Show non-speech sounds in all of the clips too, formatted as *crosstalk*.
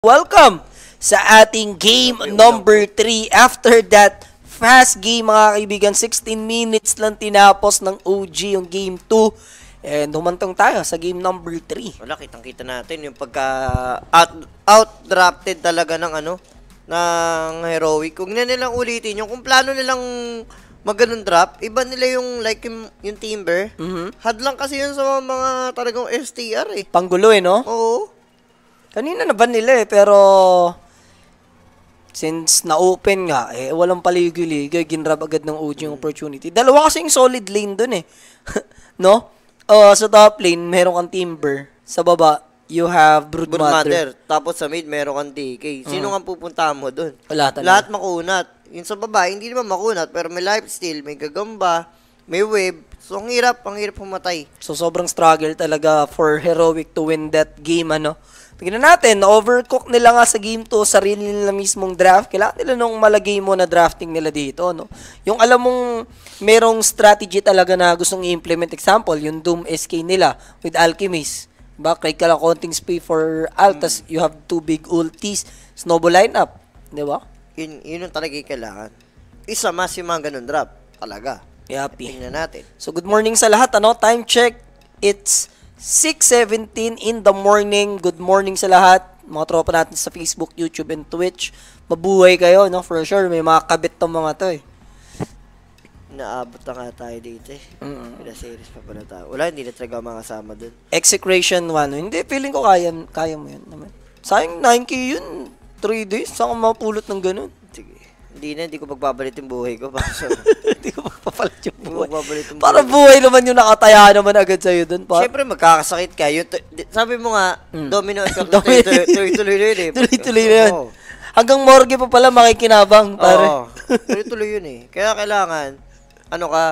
Welcome sa ating game number 3. After that fast game mga kaibigan, 16 minutes lang tinapos ng OG yung game 2. And humantong tayo sa game number 3. Wala, kitang-kita natin yung pagka out, outdrafted talaga ng ano, ng heroic. Kung na nilang ulitin yung, kung plano nilang maganon drop, iba nila yung like yung, yung timber. Mm -hmm. Had lang kasi yun sa mga talagang STR eh. Panggulo eh, no? Oo. Kanina na ba nila eh, pero since na-open nga, eh, walang paligoy-ligoy, ginrab agad ng OG yung mm. opportunity. Dalawa kasi yung solid lane dun eh. *laughs* no? Uh, sa top lane, meron kang Timber. Sa baba, you have Broodmother. Broodmother. Tapos sa mid, meron kang DK. Sino mm. nga pupuntahan mo dun? Wala talaga. Lahat makunat. Yung sa baba, hindi naman makunat, pero may lifesteal, may gagamba, may wave. So, ang hirap, ang hirap pumatay. So, sobrang struggle talaga for Heroic to win that game, ano? Tignan natin, na-overcook nila nga sa game 2, sarili nila mismong draft. Kailangan nila nung malagay mo na drafting nila dito, no? Yung alam mong merong strategy talaga na gustong i-implement. Example, yung Doom SK nila with Alchemist. Diba? Kaya ka lang konting spay for alt, mm. you have two big ultis, snowball lineup. Di ba? Yun, yun yung talaga yung kailangan. Isa mas yung mga ganun draft. Talaga. Yapi. Tingnan natin. So, good morning sa lahat. Ano? Time check. It's 6.17 in the morning. Good morning sa lahat. Mga tropa natin sa Facebook, YouTube, and Twitch. Mabuhay kayo, no? For sure, may mga kabit tong mga to, eh. Naabot na nga tayo dito, eh. Mm-hmm. pa pala tayo. Wala, hindi na talaga mga kasama dun. Execration 1. Hindi, feeling ko kaya, kaya mo yun naman. Sayang 9K yun. 3 days. Saan ko mapulot ng ganun? Hindi na, hindi ko pagbabalit yung buhay ko. *laughs* Hindi ko pagpapalit yung buhay. Pagbabalit yung Para buhay naman yung nakataya naman agad sa'yo dun. Pa. Siyempre, magkakasakit ka. Yung, sabi mo nga, mm. domino effect. *laughs* Tuloy-tuloy yun eh. Tuloy-tuloy na yun. Eh. *laughs* Hanggang morgue pa pala makikinabang, pare. Oo. Tuloy-tuloy yun eh. Kaya kailangan, ano ka,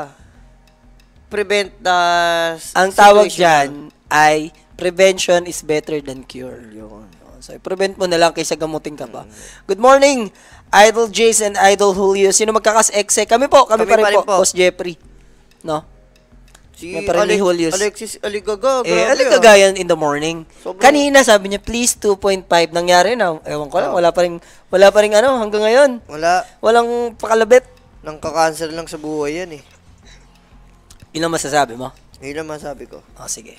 prevent the Ang tawag dyan ay prevention is better than cure. Yun. So, prevent mo na lang kaysa gamutin ka pa. Good morning! Idol Jace and Idol Julio. Sino magkakas-exe? Kami po, kami, kami pa rin, po. po. Boss Jeffrey. No? Si Alec Julius. Alexis Aligaga. Eh, Aligaga yan in the morning. Sobrang... Kanina sabi niya, please 2.5. Nangyari na. Ewan ko lang, oh. wala pa rin, wala pa rin ano hanggang ngayon. Wala. Walang pakalabit. Nang kakancel lang sa buhay yan eh. Ilang masasabi mo? Ilang masasabi ko. Oh, sige.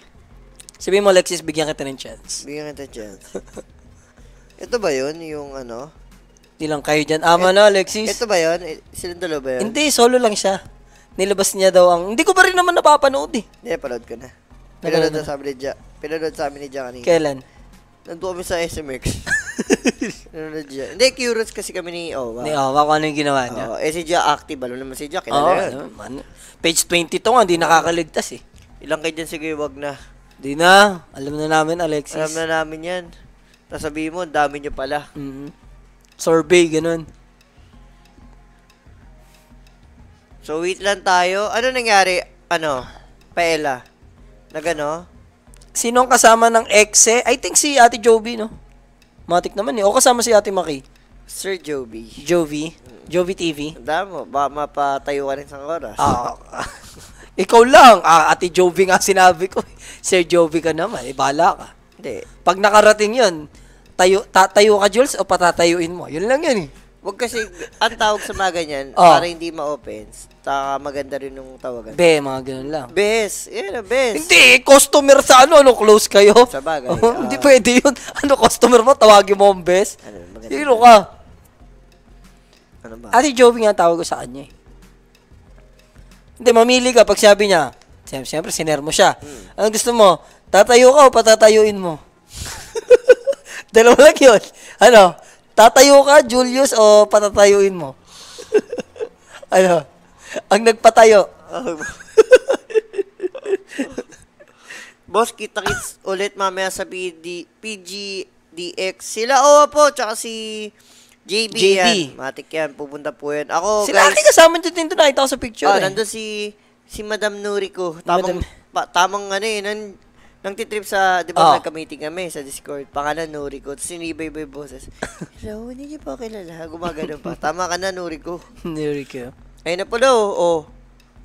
Sabihin mo, Alexis, bigyan kita ng chance. Bigyan kita ng chance. *laughs* Ito ba yun, yung ano? nilang kayo dyan. Ama na, Alexis. Ito ba yun? Eh, Silang dalawa ba yun? Hindi, solo lang siya. Nilabas niya daw ang... Hindi ko pa rin naman napapanood eh. Hindi, panood ko na. Pinanood na sa amin ni Ja. Pinanood sa amin ni Ja kanina. Kailan? Nandun kami sa SMX. *laughs* Nanonood siya. Hindi, curious kasi kami ni Owa. Ni Owa kung ano yung ginawa niya. Oo, eh si Ja active. Alam naman si Ja, kilala Oo, yun. Ano, man. Page 20 to nga, hindi nakakaligtas eh. Ilang kayo dyan, sige, wag na. Di na. Alam na namin, Alexis. Alam na namin yan. Tapos sabihin mo, dami niyo pala. Mhm. Sorbet, ganun. So, wait lang tayo. Ano nangyari? Ano? Paela. Nagano? Sino ang kasama ng exe? Eh? I think si Ate Joby, no? Matik naman eh. O kasama si Ate Maki. Sir Joby. Jovi. Jovi TV. Damo, ba mapatayo ka rin sa oras. Ah, *laughs* ikaw lang. Ah, Ate Jovi nga sinabi ko. *laughs* Sir Jovi ka naman. Eh, bahala ka. Hindi. Pag nakarating yun, tayo, tatayo ka, Jules, o patatayuin mo. Yun lang yan eh. Wag kasi, ang tawag sa mga ganyan, oh. para hindi ma-offense, ta maganda rin yung tawagan. Be, mga ganyan lang. Bes, yun yeah, bes. Hindi, customer sa ano, ano, close kayo? Sa bagay. Oh, uh, hindi ah. pwede yun. Ano, customer mo, tawagin mo ang bes. Ano, Sino ka? Ano ba? Ate Joey nga tawag ko sa kanya eh. Hindi, mamili ka pag sabi niya. Siyempre, siyempre siner mo siya. Hmm. Anong gusto mo? Tatayo ka o patatayuin mo? *laughs* *laughs* Dalawa lang yun. Ano? Tatayo ka, Julius, o patatayuin mo? *laughs* ano? Ang nagpatayo. *laughs* Boss, kita-kits ulit mamaya sa PD, PGDX. Sila Owa po, tsaka si JB, JB. yan. Matik yan, pupunta po yan. Ako, Sila guys. Sila kasama dito din doon, nakita sa picture. Oh, eh. nandun si, si Madam Nuri ko. Tamang, Madam... Pa, tamang ano eh, nan, nang titrip sa, di ba, oh. nagka-meeting kami sa Discord, pangalan Nuri ko, tapos sinibay ba yung boses? *laughs* Hello, hindi niyo pa kilala. Gumagano pa. Tama ka na, Nuri ko. Nuri ko. Ayun na pala, oh. oh.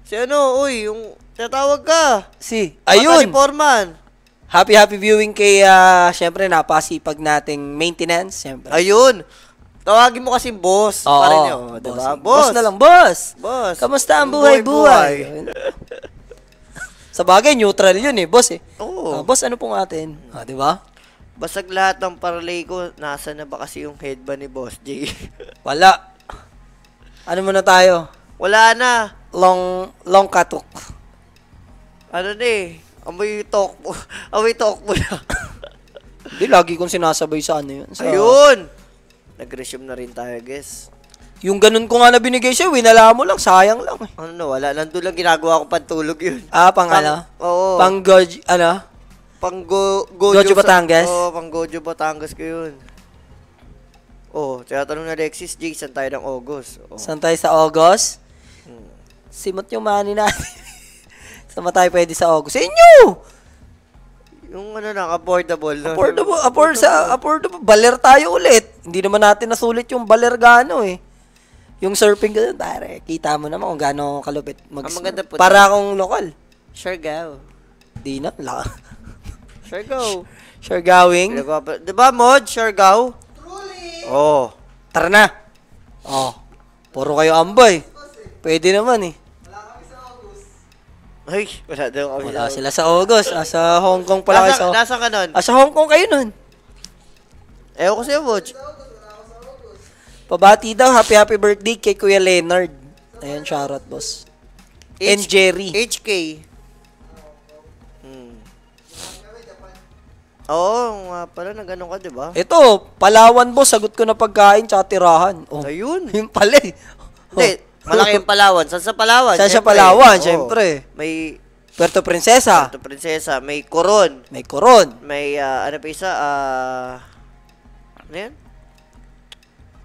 Si ano, uy, yung tatawag ka. Si, ayun. Mata Foreman. Happy, happy viewing kay, uh, syempre, napasipag nating maintenance, syempre. Ayun. Tawagin mo kasi boss. Oo, pa rin diba? boss. Boss na lang, boss. Boss. Kamusta ang buhay-buhay? *laughs* Sa bagay, neutral yun eh, boss eh. Oo. Ah, boss, ano pong atin? Ah, di ba? Basag lahat ng parlay ko, nasa na ba kasi yung head ba ni Boss J? *laughs* Wala. Ano muna tayo? Wala na. Long, long katok. Ano na eh. Amoy talk mo. *laughs* Amoy talk mo na. Hindi, lagi kong sinasabay sa ano yun. Sa... Ayun! Nag-resume na rin tayo, guys. Yung ganun ko nga na binigay siya, winala mo lang, sayang lang. Eh. Ano na, wala. Nandun lang ginagawa ko pantulog yun. Ah, pang, pang ano? Oo. Pang Gojo, ano? Pang go, gojo, gojo Batangas? Oo, pang gojo Batangas ko yun. Oo, oh, tinatanong na Lexis, Jake, saan tayo ng August? Oh. Saan tayo sa August? Hmm. Simot yung money natin. *laughs* saan tayo pwede sa August? Sa inyo! Yung ano lang, affordable. No? Affordable, affordable, affordable. Sa, affordable. Baler tayo ulit. Hindi naman natin nasulit yung baler gano eh. Yung surfing ganun, pare, kita mo naman kung gaano kalupit mag Ang maganda po Para akong lokal. Siargao. Di na, la. Siargao. *laughs* Siargaoing. Diba, Mod? Siargao? Oh. Tara na. Oh. Puro kayo ambay. Pwede naman eh. Ay, wala daw kami. Wala sila sa August. Ah, sa Hong Kong pala kayo. Nasa, Sa, nasa ka nun? ah, sa Hong Kong kayo nun. Ewan ko sa'yo, Watch. Pabati daw, happy happy birthday kay Kuya Leonard. Ayan, shoutout, boss. H- And Jerry. HK. Hmm. oh, nga pala, nag-ano ka, di ba? Ito, Palawan, boss. Sagot ko na pagkain, tsaka tirahan. Oh, Ayun. Yung pala eh. Hindi, oh. malaki yung Palawan. Saan sa Palawan? Saan sa Palawan, Oo. syempre. May Puerto Princesa, Puerto Princesa, may Coron, may Coron, may ah, ano pa isa, ah, ano yan?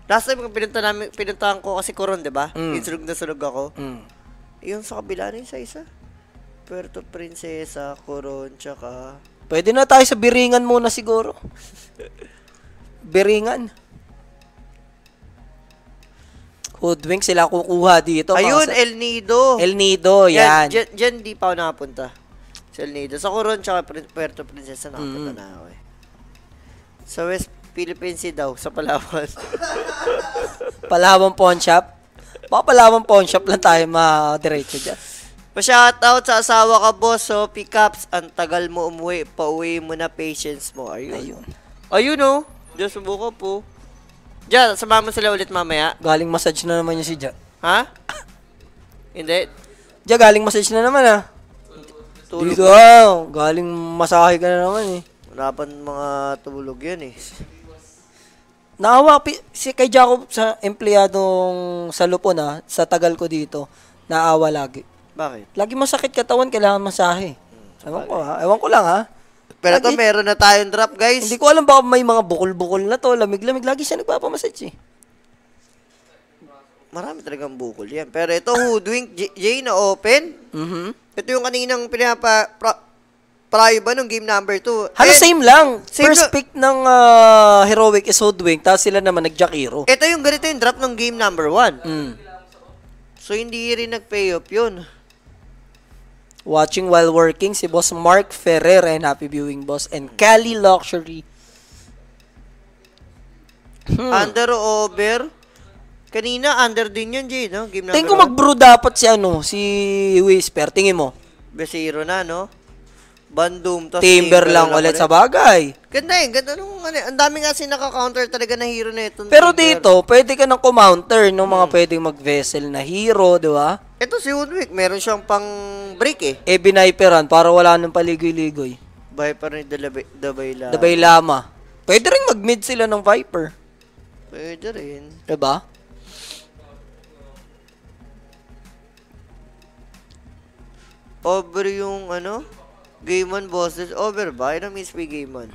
Last time, pinunta namin, pinuntahan ko kasi koron, di ba? Mm. Insulog na sulog ako. Mm. Yung sa kabila na ano isa isa. Puerto Princesa, Coron, tsaka... Pwede na tayo sa Biringan muna siguro. *laughs* biringan. Hoodwink sila kukuha dito. Ayun, sa... El Nido. El Nido, yan. Diyan, diyan di pa ako nakapunta. Sa El Nido. Sa Coron, tsaka Puerto Princesa nakapunta mm. na ako eh. Sa West Philippine Sea daw sa Palawan. *laughs* Palawan Pawn Shop? Baka Palawan Pawn Shop lang tayo ma-diretso dyan. Pa-shoutout sa asawa ka, boss. So, oh. pickups, ang tagal mo umuwi. Pauwi mo na patience mo. Ayun. Ayun. Ayun, oh. Diyos mo ko po. Diyan, samahan mo sila ulit mamaya. Galing massage na naman yung si Diyan. Ha? Hindi. Diyan, galing massage na naman, ah. Tulog. Dito, Galing masahe ka na naman, eh. Wala pa mga tulog yan, eh. Naawa si kay Jacob sa empleyadong sa Lupo na ah, sa tagal ko dito, naawa lagi. Bakit? Lagi masakit katawan, kailangan masahe. Hmm, ewan ko ha, ah, ewan ko lang ha. Ah. Pero lagi, to, meron na tayong drop guys. Hindi ko alam baka may mga bukol-bukol na to, lamig-lamig. Lagi siya nagpapamassage eh. Marami talagang bukol yan. Pero ito, hoodwink, J, J na open. Mm-hmm. Ito yung kaninang pinapa, pra, Prayo ba nung game number 2? Halos same lang. Same First pick ng uh, Heroic is Hoodwink, tapos sila naman nag-Jack Ito yung ganito yung drop ng game number 1. Mm. So, hindi rin nag-pay off yun. Watching while working, si Boss Mark Ferrer and Happy Viewing Boss and Cali Luxury. Hmm. Under o over? Kanina, under din yun, Jay, no? Game number Tingin ko mag-brew dapat si, ano, si Whisper. Tingin mo. Besiro na, no? Bandum, tapos Timber lang ulit sa bagay. Ganda eh, ganda nung ano, eh. ang dami nga naka-counter talaga na hero na ito. Pero dito, pwede ka nang kumounter ng mga hmm. pwedeng mag-vessel na hero, di ba? Ito si Woodwick, meron siyang pang break eh. E eh, biniperan para wala nang paligoy-ligoy. Viper ni Dalabay- Dabaylama. Dabay Pwede rin mag-mid sila ng Viper, Pwede rin. di ba? Over yung ano? Game on bosses. Over ba? Ilang minutes may game 1?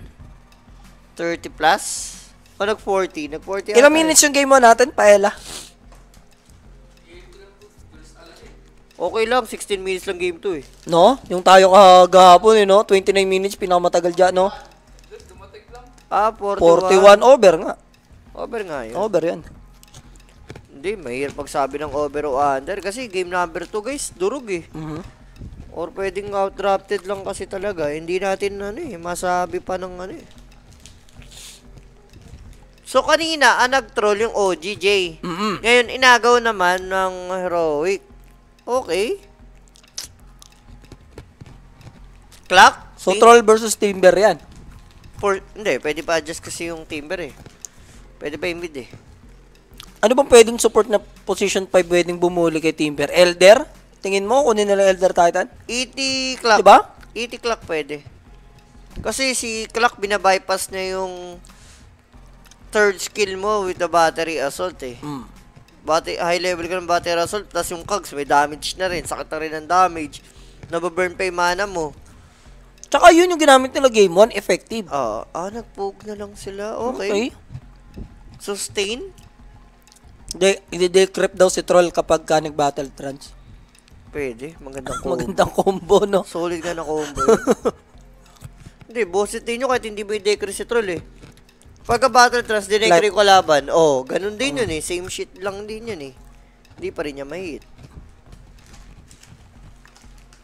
30 plus? O nag 40? Nag 40 Ilang minutes eh. yung game on natin, Paela? Okay lang, 16 minutes lang game 2 eh. No? Yung tayo kagahapon eh, no? 29 minutes, pinakamatagal dyan, no? Ah, 41. 41 over nga. Over nga yun. Over yan. Hindi, mahirap magsabi ng over o under kasi game number 2 guys, durog eh. Mm -hmm. Or pwedeng outdrafted lang kasi talaga. Hindi natin ano eh, masabi pa ng ano eh. So kanina, ang ah, nag-troll yung OGJ. Mm -hmm. Ngayon, inagaw naman ng heroic. Okay. Clock? So, Tim troll versus timber yan. For, hindi, pwede pa adjust kasi yung timber eh. Pwede pa yung mid eh. Ano bang pwedeng support na position 5 pwedeng bumuli kay timber? Elder? Tingin mo, kunin nila Elder Titan? 80 e clock. Diba? 80 e clock pwede. Kasi si clock binabypass na yung third skill mo with the battery assault eh. Mm. Bati, high level ka ng battery assault, tapos yung cogs may damage na rin. Sakit na rin ng damage. Nababurn pa yung mana mo. Tsaka yun yung ginamit nila game 1, effective. Oo. Uh, ah, ah, nagpoke na lang sila. Okay. okay. Sustain? De, de-decrypt daw si troll kapag ka nag-battle trance. Pwede, magandang *laughs* combo. magandang combo, no? Solid nga na combo. *laughs* hindi, boses din nyo kahit hindi mo yung decrease si troll eh. Pagka battle trust, dinecrease ko laban. Oh, ganun din oh. yun eh. Same shit lang din yun eh. Hindi pa rin niya ma-hit.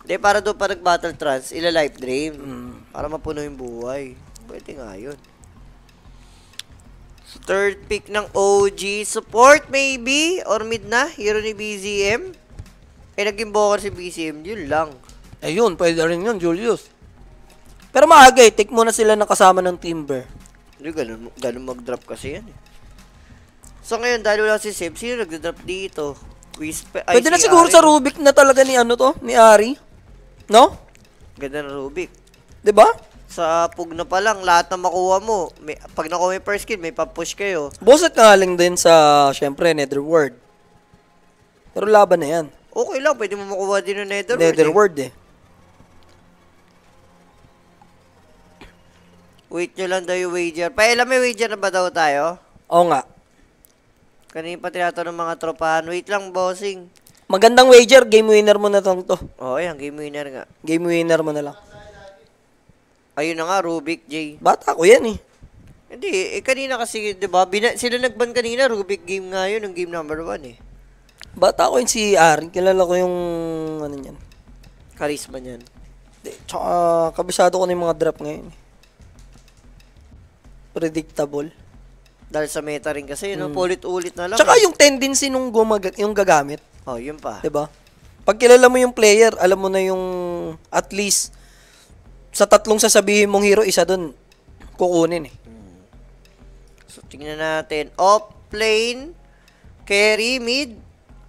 Hindi, para doon pa nag-battle trance, ila-life drain. Mm. Para mapuno yung buhay. Pwede nga yun. Third pick ng OG. Support maybe? Or mid na? Hero ni BZM? Eh, naging boker si BCM, yun lang. Eh yun, pwede rin yun, Julius. Pero maaga eh, take muna sila ng kasama ng Timber. Hindi, ganun, ganun mag-drop kasi yan eh. So ngayon, dahil wala si Seb, sino nag-drop dito? Wispe, Pwede na siguro Ari. sa Rubik na talaga ni ano to, ni Ari. No? Ganda na Rubik. 'Di ba? Sa pug na pa lang, lahat na makuha mo. May, pag nakuha yung first kill, may pa-push kayo. Bosat ka lang din sa, syempre, Netherworld. Pero laban na yan. Okay lang, pwede mo makuha din ng nether world. Nether world eh. eh. Wait nyo lang daw yung wager. Pailan may wager na ba daw tayo? Oo nga. Kanina pa tinatanong ng mga tropahan. Wait lang, bossing. Magandang wager, game winner mo na tong to. Oo, oh, yan, game winner nga. Game winner mo na lang. Ayun na nga, Rubik, J. Bata ko yan eh. Hindi, eh, kanina kasi, di ba, sila nagban kanina, Rubik game nga yun, ang game number one eh. Bata ko yung si Aaron. Kilala ko yung, ano niyan. Charisma niyan. De, tsaka, kabisado ko na yung mga drop ngayon. Predictable. Dahil sa meta rin kasi, mm. no? Ulit-ulit na lang. Tsaka eh. yung tendency nung gumag- yung gagamit. Oh, yun pa. 'Di ba? Pag kilala mo yung player, alam mo na yung at least sa tatlong sasabihin mong hero, isa doon kukunin eh. Hmm. So tingnan natin, off lane, carry, mid,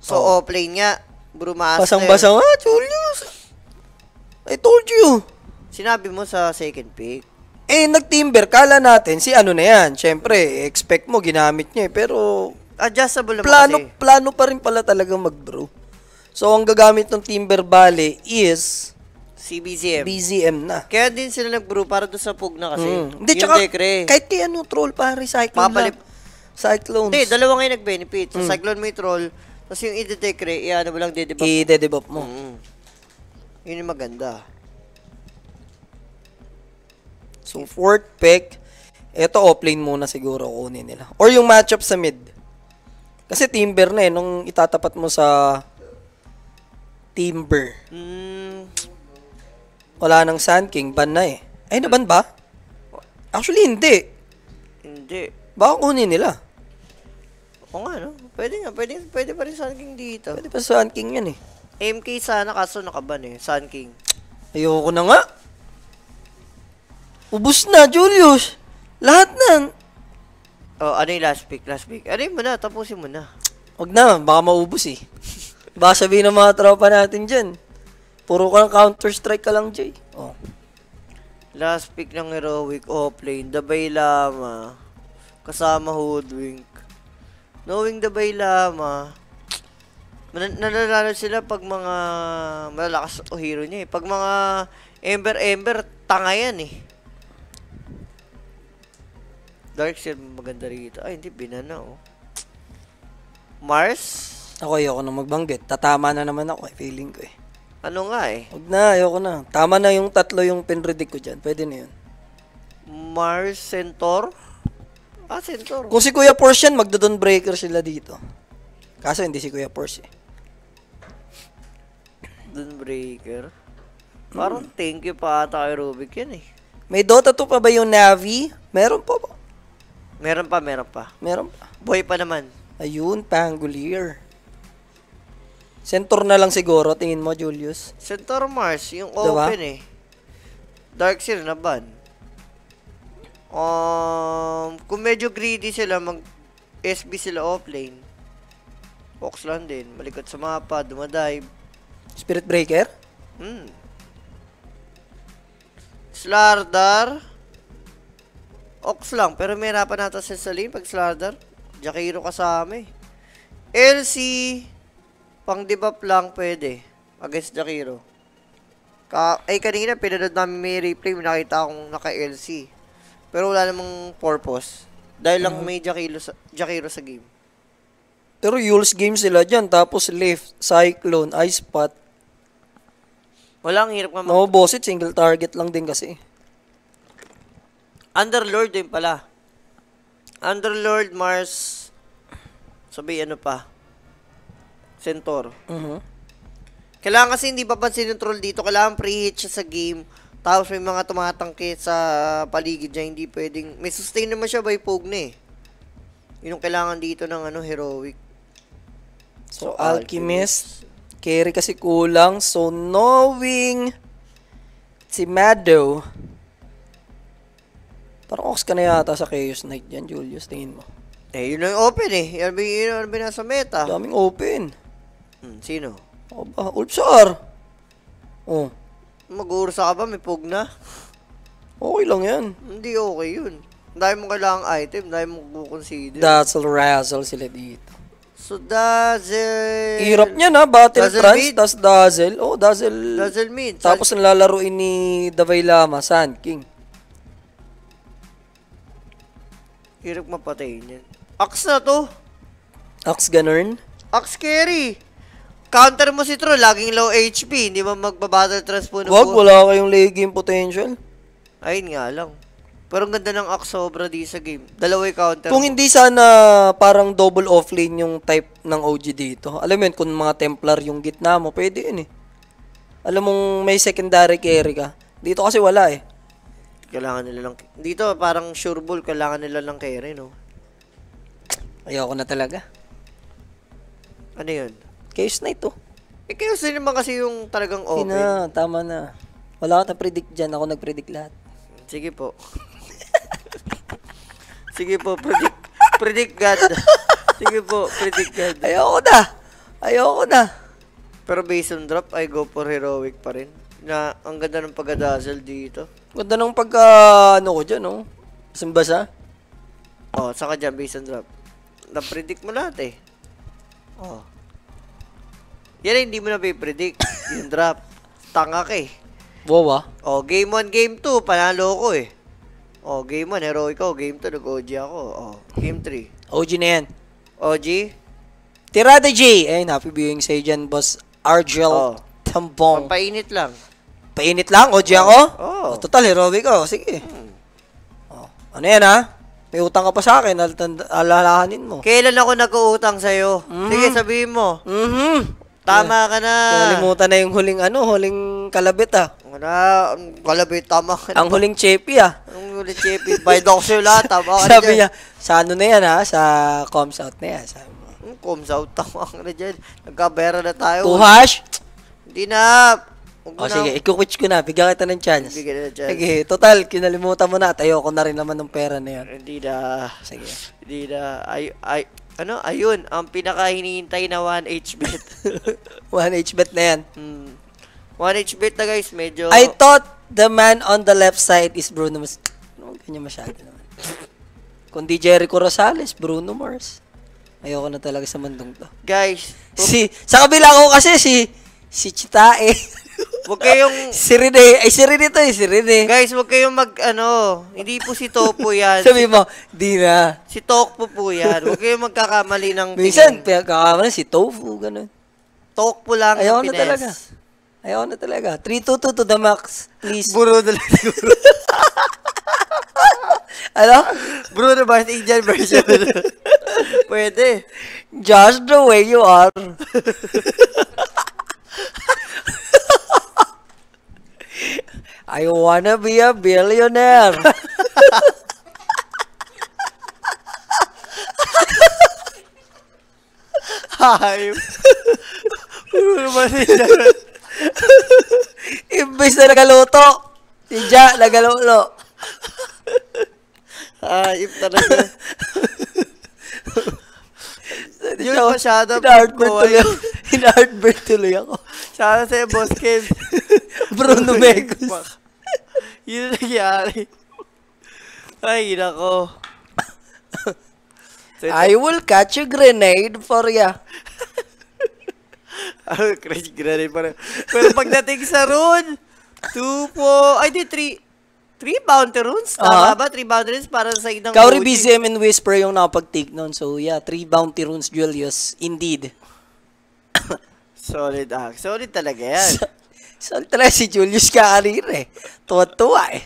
So, oh. offline nga, brewmaster. Basang-basa nga, ah, Julius. I told you. Sinabi mo sa second pick. Eh, nag-timber, kala natin, si ano na yan. Siyempre, expect mo, ginamit niya eh. Pero, adjustable naman plano, kasi. Plano pa rin pala talaga mag-brew. So, ang gagamit ng Timber Valley is... CBCM. BZM na. Kaya din sila nag-brew para doon sa pug na kasi. Mm. Hindi, tsaka dekre. kahit kay ano, troll pa, recycle Papalip. lang. Cyclones. Hindi, dalawa ngayon nag-benefit. Sa so, mm. cyclone may troll, tapos yung i-decree, i-ano mo lang, didebuff. I-debuff mo. Mm. Yun yung maganda. So, fourth pick, ito offlane muna siguro kunin nila. Or yung matchup sa mid. Kasi timber na eh, nung itatapat mo sa timber. Mm. Wala nang Sand King, ban na eh. Ay, naban ba? Actually, hindi. Hindi. Baka kunin nila. Oo nga, no? Pwede nga, pwede, pwede pa rin Sun King dito. Pwede pa Sun King yan eh. MK sana kaso nakaban eh, Sun King. Ayoko na nga. Ubus na, Julius. Lahat na. Oh, ano yung last pick? Last pick. Ano mo na, tapusin mo na. Huwag na, baka maubos eh. baka sabihin ng mga tropa natin dyan. Puro ka ng counter-strike ka lang, Jay. Oh. Last pick ng heroic, offlane, oh, the Baylama, kasama hoodwink. Knowing the Bailama, nananalo sila pag mga malakas o hero niya eh. Pag mga Ember Ember, tanga yan eh. Dark Shield maganda rito. Ay, hindi, binana oh. Mars? Ako ayoko na magbanggit. Tatama na naman ako eh, feeling ko eh. Ano nga eh? Huwag na, ayoko na. Tama na yung tatlo yung pinredict ko dyan. Pwede na yun. Mars Centaur? Ah, Centaur. Kung si Kuya Porsche yan, magdodon breaker sila dito. Kaso hindi si Kuya Porsche. Eh. Don breaker? Parang hmm. thank you pa ata kay Rubik yan eh. May Dota 2 pa ba yung Navi? Meron pa ba? Meron pa, meron pa. Meron pa. Boy pa naman. Ayun, Pangolier. Center na lang siguro, tingin mo, Julius. Center Mars, yung diba? open eh. Dark Seer na ban. Um, kung medyo greedy sila, mag SB sila offlane. Ox lang din. Malikot sa mapa, dumadive. Spirit Breaker? Hmm. Slardar. Ox lang. Pero may harapan natin sa Salim pag Slardar. Jakiro kasama eh. LC. Pang debuff lang pwede. Against Jakiro. Ka ay kanina pinanood namin may replay. Nakita akong naka-LC. Pero wala namang purpose. Dahil lang may mm-hmm. Jakiro sa, Jakiro sa game. Pero Yules game sila dyan. Tapos Lift, Cyclone, Ice Pot. Walang hirap nga. No, bossit. Single target lang din kasi. Underlord din pala. Underlord, Mars, sabi ano pa, Centaur. Uh-huh. Kailangan kasi hindi papansin yung troll dito. Kailangan pre-hit siya sa game tapos may mga tumatangke sa paligid niya, hindi pwedeng... May sustain naman siya by Pogne na eh. Yun ang kailangan dito ng ano, heroic. So, so Alchemist, carry kasi kulang. So, knowing si Mado, parang ox ka na yata sa Chaos Knight yan, Julius, tingin mo. Eh, yun ang open eh. Yun ang, yun ang binasa meta. Daming open. Hmm, sino? Ako ba? Ulpsar! Oh. Mag-uursa ka ba? May pog na? Okay lang yan. Hindi okay yun. Dahil mo kailangang item, dahil mo kukonsider. Dazzle Razzle sila dito. So, Dazzle... Hirap niya na, Battle dazzle France, meet? Dazzle. Oh, Dazzle... Dazzle Mid. Tapos nalalaruin ni Davay Lama, Sand King. Hirap mapatayin yan. Axe na to. Axe Gunnern? Axe carry. Counter mo si True, laging low HP. Hindi mo magbabattle trans po ng Wag, wala kayong late game potential. Ayun nga lang. Pero ang ganda ng axe sobra di sa game. Dalawa counter. Kung mo. hindi sana parang double offlane yung type ng OG dito. Alam mo yun, kung mga Templar yung gitna mo, pwede yun eh. Alam mong may secondary carry ka. Dito kasi wala eh. Kailangan nila lang. Dito parang sure ball, kailangan nila lang carry, no? Ayoko na talaga. Ano yun? Chaos na ito. Eh, chaos din naman kasi yung talagang open. Hindi na, tama na. Wala ka na-predict dyan. Ako nag-predict lahat. Sige po. *laughs* Sige po, predict. Predict God. *laughs* Sige po, predict God. Ayoko na. Ayoko na. Pero based on drop, I go for heroic pa rin. Na, ang ganda ng pagka-dazzle dito. Ganda ng pagka, ah, ano ko dyan, oh. no? Simbasa? Oh, saka dyan, based on drop. Na-predict mo lahat eh. Oh. Yan hindi mo na predict *laughs* yung draft. Tanga ka eh. Wow ah. Oh, game 1, game 2, panalo ko eh. Oh, game 1, heroic ko. Game 2, nag-OG ako. Oh, game 3. OG na yan. OG? Tirada J! Ayun, happy viewing sa'yo dyan, boss. Argel oh. Tambong. Pampainit lang. Painit lang? OG ako? Oh. oh. Total, heroic ko. Sige. Hmm. Oh. Ano yan ha? May utang ka pa sa akin, alalahanin mo. Kailan ako nag-uutang sa'yo? Mm-hmm. Sige, sabihin mo. Mm-hmm. Tama eh, ka na. Nalimutan na yung huling ano, huling kalabit ah. Wala, ang kalabit, tama ka na. Ang huling chepi ah. Ang huling chepi. By Doxil ah, tama ka na Sabi niya, sa ano na yan ha, sa comms out na yan. Sabi mo. Ang hmm, comes out, tama ka na dyan. Nagkabera na tayo. Tuhash! Hindi na. Huwag O na- sige, ikukwitch ko na. Bigyan kita ng chance. Bigyan na ng chance. Sige, total, kinalimutan mo na at ayoko na rin naman ng pera na yan. Hindi na. Sige. Hindi na. Ay, ay, ano? Ayun, ang pinaka hinihintay na 1H bet. 1H *laughs* bet na yan. Mm. 1H bet na guys, medyo... I thought the man on the left side is Bruno Mars. No, ganyan masyado naman. Kundi Jericho Rosales, Bruno Mars. Ayoko na talaga sa mundong to. Guys. Si, sa kabila ko kasi si, si Chitae. *laughs* Huwag kayong... *laughs* si Rene. Ay, si Rene to eh. Si Rene. Guys, huwag kayong mag, ano, hindi po si Topo yan. *laughs* Sabi mo, di na. Si Tokpo po yan. Huwag kayong magkakamali ng Minsan, tingin. kakamali si Tofu, ganun. Tokpo lang Ayaw na talaga. Ayaw na talaga. 3-2-2 to the max, please. Buro na lang siguro. *laughs* ano? Bruno ba? Indian version. Pwede. Just the way you are. I wanna be a billionaire. Hayop. Puro naman nila. Imbis na nagaluto. Si Ja, nagalulo. Hayop talaga. Yun ako, shout out in-heartbreak tuloy ako. in-heartbreak tuloy ako. Shout out sa'yo, Boss Kev. Bruno Megos. Yun nangyari. Ay, nako. I will catch a grenade for ya. *laughs* I'll catch grenade para. Pero pagdating sa rune, 2 po, ay di 3. Three bounty runes? Tama uh-huh. ba? Three bounty runes para sa inang Kauri BCM and Whisper yung nakapag-take nun. So, yeah. Three bounty runes, Julius. Indeed. Solid ah. Solid talaga yan. *laughs* Saan talaga si Julius Carir eh. Tuwa-tuwa eh.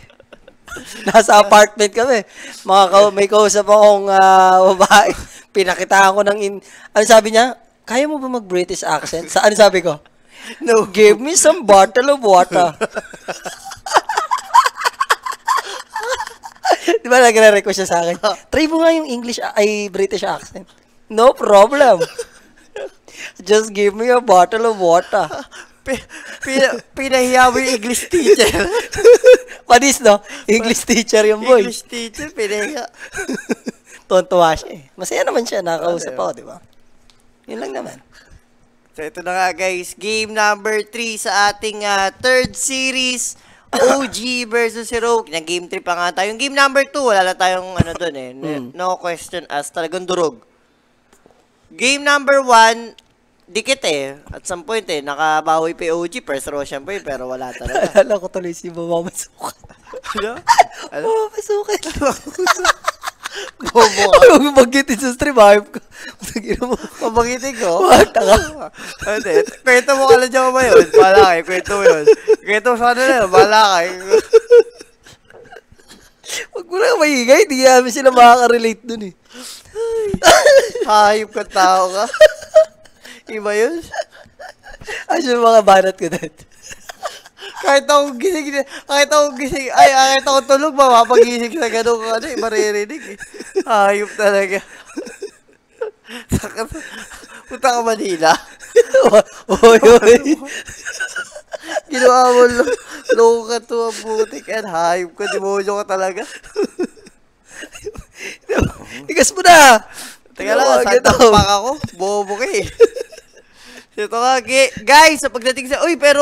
Nasa apartment kami. Mga ka- may kausap akong uh, babae. Pinakitaan ko ng... In- ano sabi niya? Kaya mo ba mag-British accent? Saan sabi ko? No, give me some bottle of water. *laughs* Di ba nagre-request siya sa akin? Try mo nga yung English, ay British accent. No problem. *laughs* Just give me a bottle of water. Pina, pinahiya mo yung English teacher. *laughs* Panis, no? English teacher yung boy. English teacher, pinahiya. *laughs* Tontuwa siya eh. Masaya naman siya, nakakausap ako, di ba? Yun lang naman. So, ito na nga guys, game number 3 sa ating uh, third series. OG *laughs* versus Heroic. Yung game 3 pa nga tayo. Yung game number 2, wala na tayong ano doon eh. No, mm. no question asked, talagang durog. Game number 1, dikit eh. At some point eh, nakabawi POG, first row siyempre, pero wala talaga. *laughs* Alam ko tuloy si Bobo Masukan. ano? Ano? *laughs* Bobo Masukan. Bobo. Huwag mo magitin sa stream, hype ah. ko. Mabagitin ko? Mata ka. Hindi, ano kwento mo ka lang dyan ba yun? Bala kayo, kwento mo yun. Kwento mo sana na, bala kayo. Huwag mo lang maingay, hindi namin sila makaka-relate dun eh. Hayop ka tao ka. Iba yun? Ay, yung mga banat ko dati. kahit ako gising, kahit ako gising, ay, kahit ako tulog, mapapagising sa ganun ko, ano, eh, maririnig. Eh. Ayop talaga. Punta ka Manila. oy, oy. Ginawa mo lo- low ka to ang butik and eh, hype ka. Demonyo ka talaga. Tigas mo na! Teka lang, sakit ako. Bobo ka eh. Ito nga, guys, sa pagdating sa, uy, pero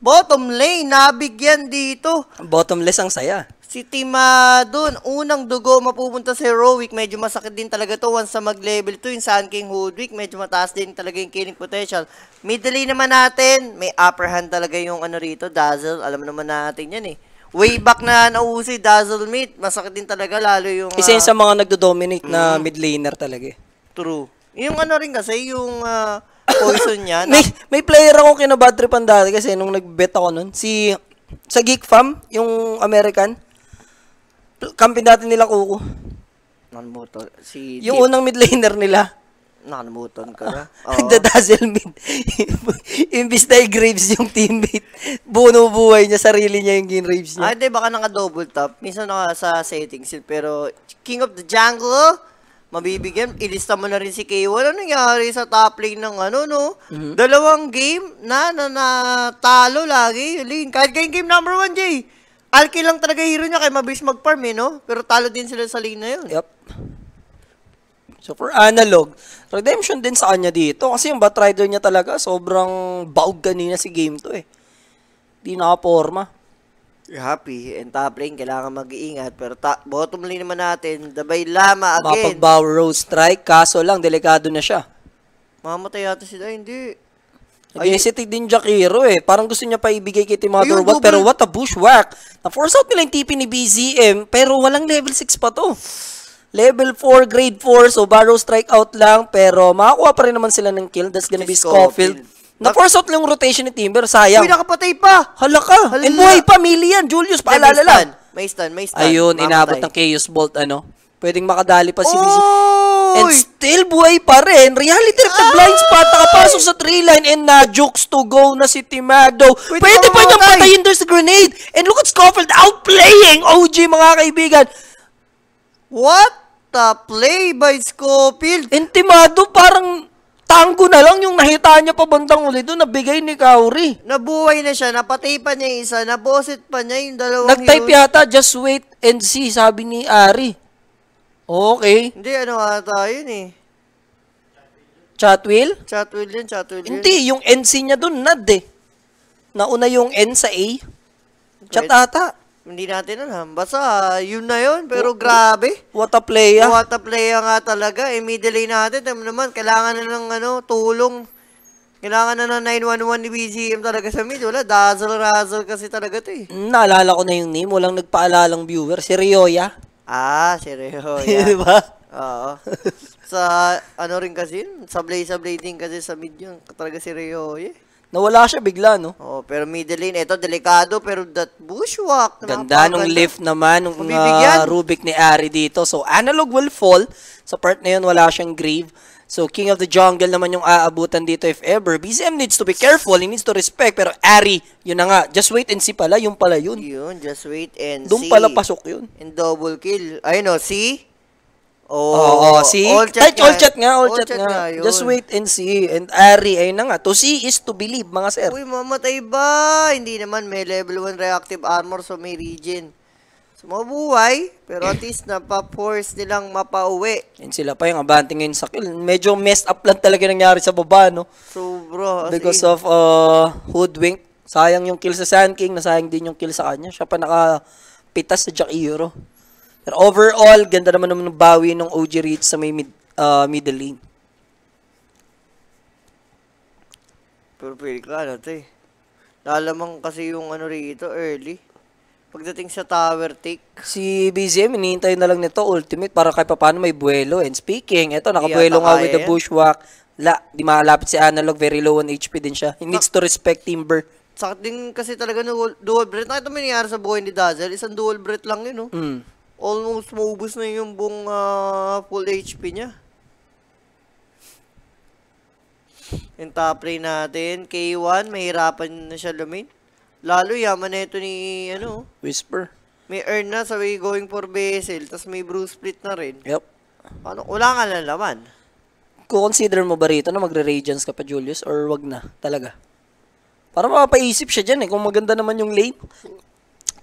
bottom lane, nabigyan dito. Bottomless ang saya. Si Tima doon, unang dugo mapupunta sa Heroic, medyo masakit din talaga to once sa mag-level 2, yung Sun King Hoodwig, medyo mataas din talaga yung killing potential. Mid lane naman natin, may upper hand talaga yung ano rito, Dazzle, alam naman natin yan eh. Way back na nausi Dazzle Meat, masakit din talaga lalo yung... Uh, Isa yun ah, sa mga nagdo-dominate na mm, mid laner talaga eh. True. Yung ano rin kasi, yung... Uh, poison yan. *laughs* may, may player ako kinabadripan dati kasi nung nag-bet ako nun. Si, sa Geek Farm, yung American, kampi dati nila Kuko. Nanmuto. Si yung Deep. unang midlaner nila. Nanmuton ka na. *laughs* Nagdadazzle mid. *laughs* Imbis na i-graves yung teammate, buno buhay niya, sarili niya yung gin-raves niya. Ah, di, baka naka-double top. Minsan naka sa settings yun, pero King of the Jungle, mabibigyan. Ilista mo na rin si K1. Ano nangyari sa top lane ng ano, no? Mm-hmm. Dalawang game na, na, na lagi. Lane. Kahit game, game number one, Jay. Alki lang talaga hero niya kaya mabilis mag-farm eh, no? Pero talo din sila sa lane na yun. Yep. So for analog, redemption din sa kanya dito kasi yung Batrider niya talaga sobrang baog kanina si game to eh. Di na nakaporma happy and top lane kailangan mag-iingat pero ta- bottom lane naman natin Dabay Lama again mapagbaw road strike kaso lang delikado na siya mamatay yata si Ay, hindi Nag-hesitate din Jakiro eh. Parang gusto niya pa ibigay kay Team Ayun, What, pero what a bushwhack. Na-force out nila yung TP ni BZM, pero walang level 6 pa to. Level 4, grade 4, so barrow out lang, pero makakuha pa rin naman sila ng kill. That's gonna be Scofield. Scofield na-force out lang yung rotation ni Timber, sayang. Uy, nakapatay pa! Hala ka! Hala. And buhay pa, Milian, Julius, paalala lang. May stun, may stun. Ayun, Mamatay. inabot ng Chaos Bolt, ano. Pwedeng makadali pa si Mizu. And still buhay pa rin. Reality Check na blind ah! spot. Nakapasok sa three line and na jukes to go na si Timado. Pwede, Pwede pa niyang patayin. There's sa grenade. And look at Scofield outplaying OG mga kaibigan. What the play by Scofield? And Timado parang Tangko na lang yung nahita niya pabantang uli doon, nabigay ni Kaori. Nabuhay na siya, napatay pa niya yung isa, nabosit pa niya yung dalawang Nag-type yun. yata, just wait and see, sabi ni Ari. Okay. Hindi, ano ata yun eh. Chatwheel? Chatwheel yun, chatwheel yun. Hindi, yung NC niya doon, nad eh. Nauna yung N sa A. Chat ata. Hindi natin alam. Basta, yun na yun. Pero grabe. What a player. Ah. What a player ah, nga talaga. Eh, Immediately natin. Tama naman, kailangan na ng ano, tulong. Kailangan na ng 911 ni BGM talaga sa mid. Wala, dazzle-razzle kasi talaga to eh. Hmm, naalala ko na yung name. Walang nagpaalalang viewer. Si Rioya. Ah, si Rioya. *laughs* Di ba? Oo. *laughs* sa ano rin kasi, sablay-sablay din kasi sa mid yun. Talaga si Rioya. Eh. Nawala siya bigla, no? Oh, pero middle lane, ito delikado pero that bushwalk. Ganda nung lift naman nung uh, Rubik ni Ari dito. So analog will fall. Sa part na yun, wala siyang grave. So King of the Jungle naman yung aabutan dito if ever. BCM needs to be careful, he needs to respect pero Ari, yun na nga, just wait and see pala, yung pala yun. Yun, just wait and Doon see. Doon pala pasok yun. And double kill. Ayun oh, see? Oo, oh, oh, see? All chat, Ay, all chat nga, all, all chat, chat nga. nga Just wait and see. And Ari, ayun na nga. To see is to believe, mga sir. Uy, mamatay ba? Hindi naman. May level 1 reactive armor, so may regen. So, mabuhay. Pero at least, napaforce nilang mapauwi. Yan sila pa yung abante ngayon sa kill. Medyo messed up lang talaga nangyari sa baba, no? So, bro. Because in... of uh, hoodwink. Sayang yung kill sa Sand King, nasayang din yung kill sa kanya. Siya pa nakapitas sa Jack Euro. Pero overall, ganda naman naman ng bawi ng OG Reed sa may mid, uh, middle lane. Pero pwede ka, ano to eh. Lalamang kasi yung ano rito, early. Pagdating sa tower take. Si BZM, hinihintay na lang nito ultimate para kay paano may buwelo. And speaking, eto, nakabuelo nga with the bushwalk. La, di makalapit si Analog, very low on HP din siya. He needs to respect Timber. Sakit din kasi talaga dual breath. Nakita mo nangyari sa buhay ni Dazzle, isang dual breath lang yun, no? Mm. Almost maubos na yung buong uh, full HP niya. Yung top lane natin, K1, mahirapan na siya lumin. Lalo yaman na ito ni, ano? Whisper. May earn na, sa sabi going for Basil, tapos may Bruce Split na rin. Yep. Paano? Wala ka na laman. Kukonsider mo ba rito na magre-radiance ka pa, Julius, or wag na talaga? Para mapapaisip siya dyan eh, kung maganda naman yung lane.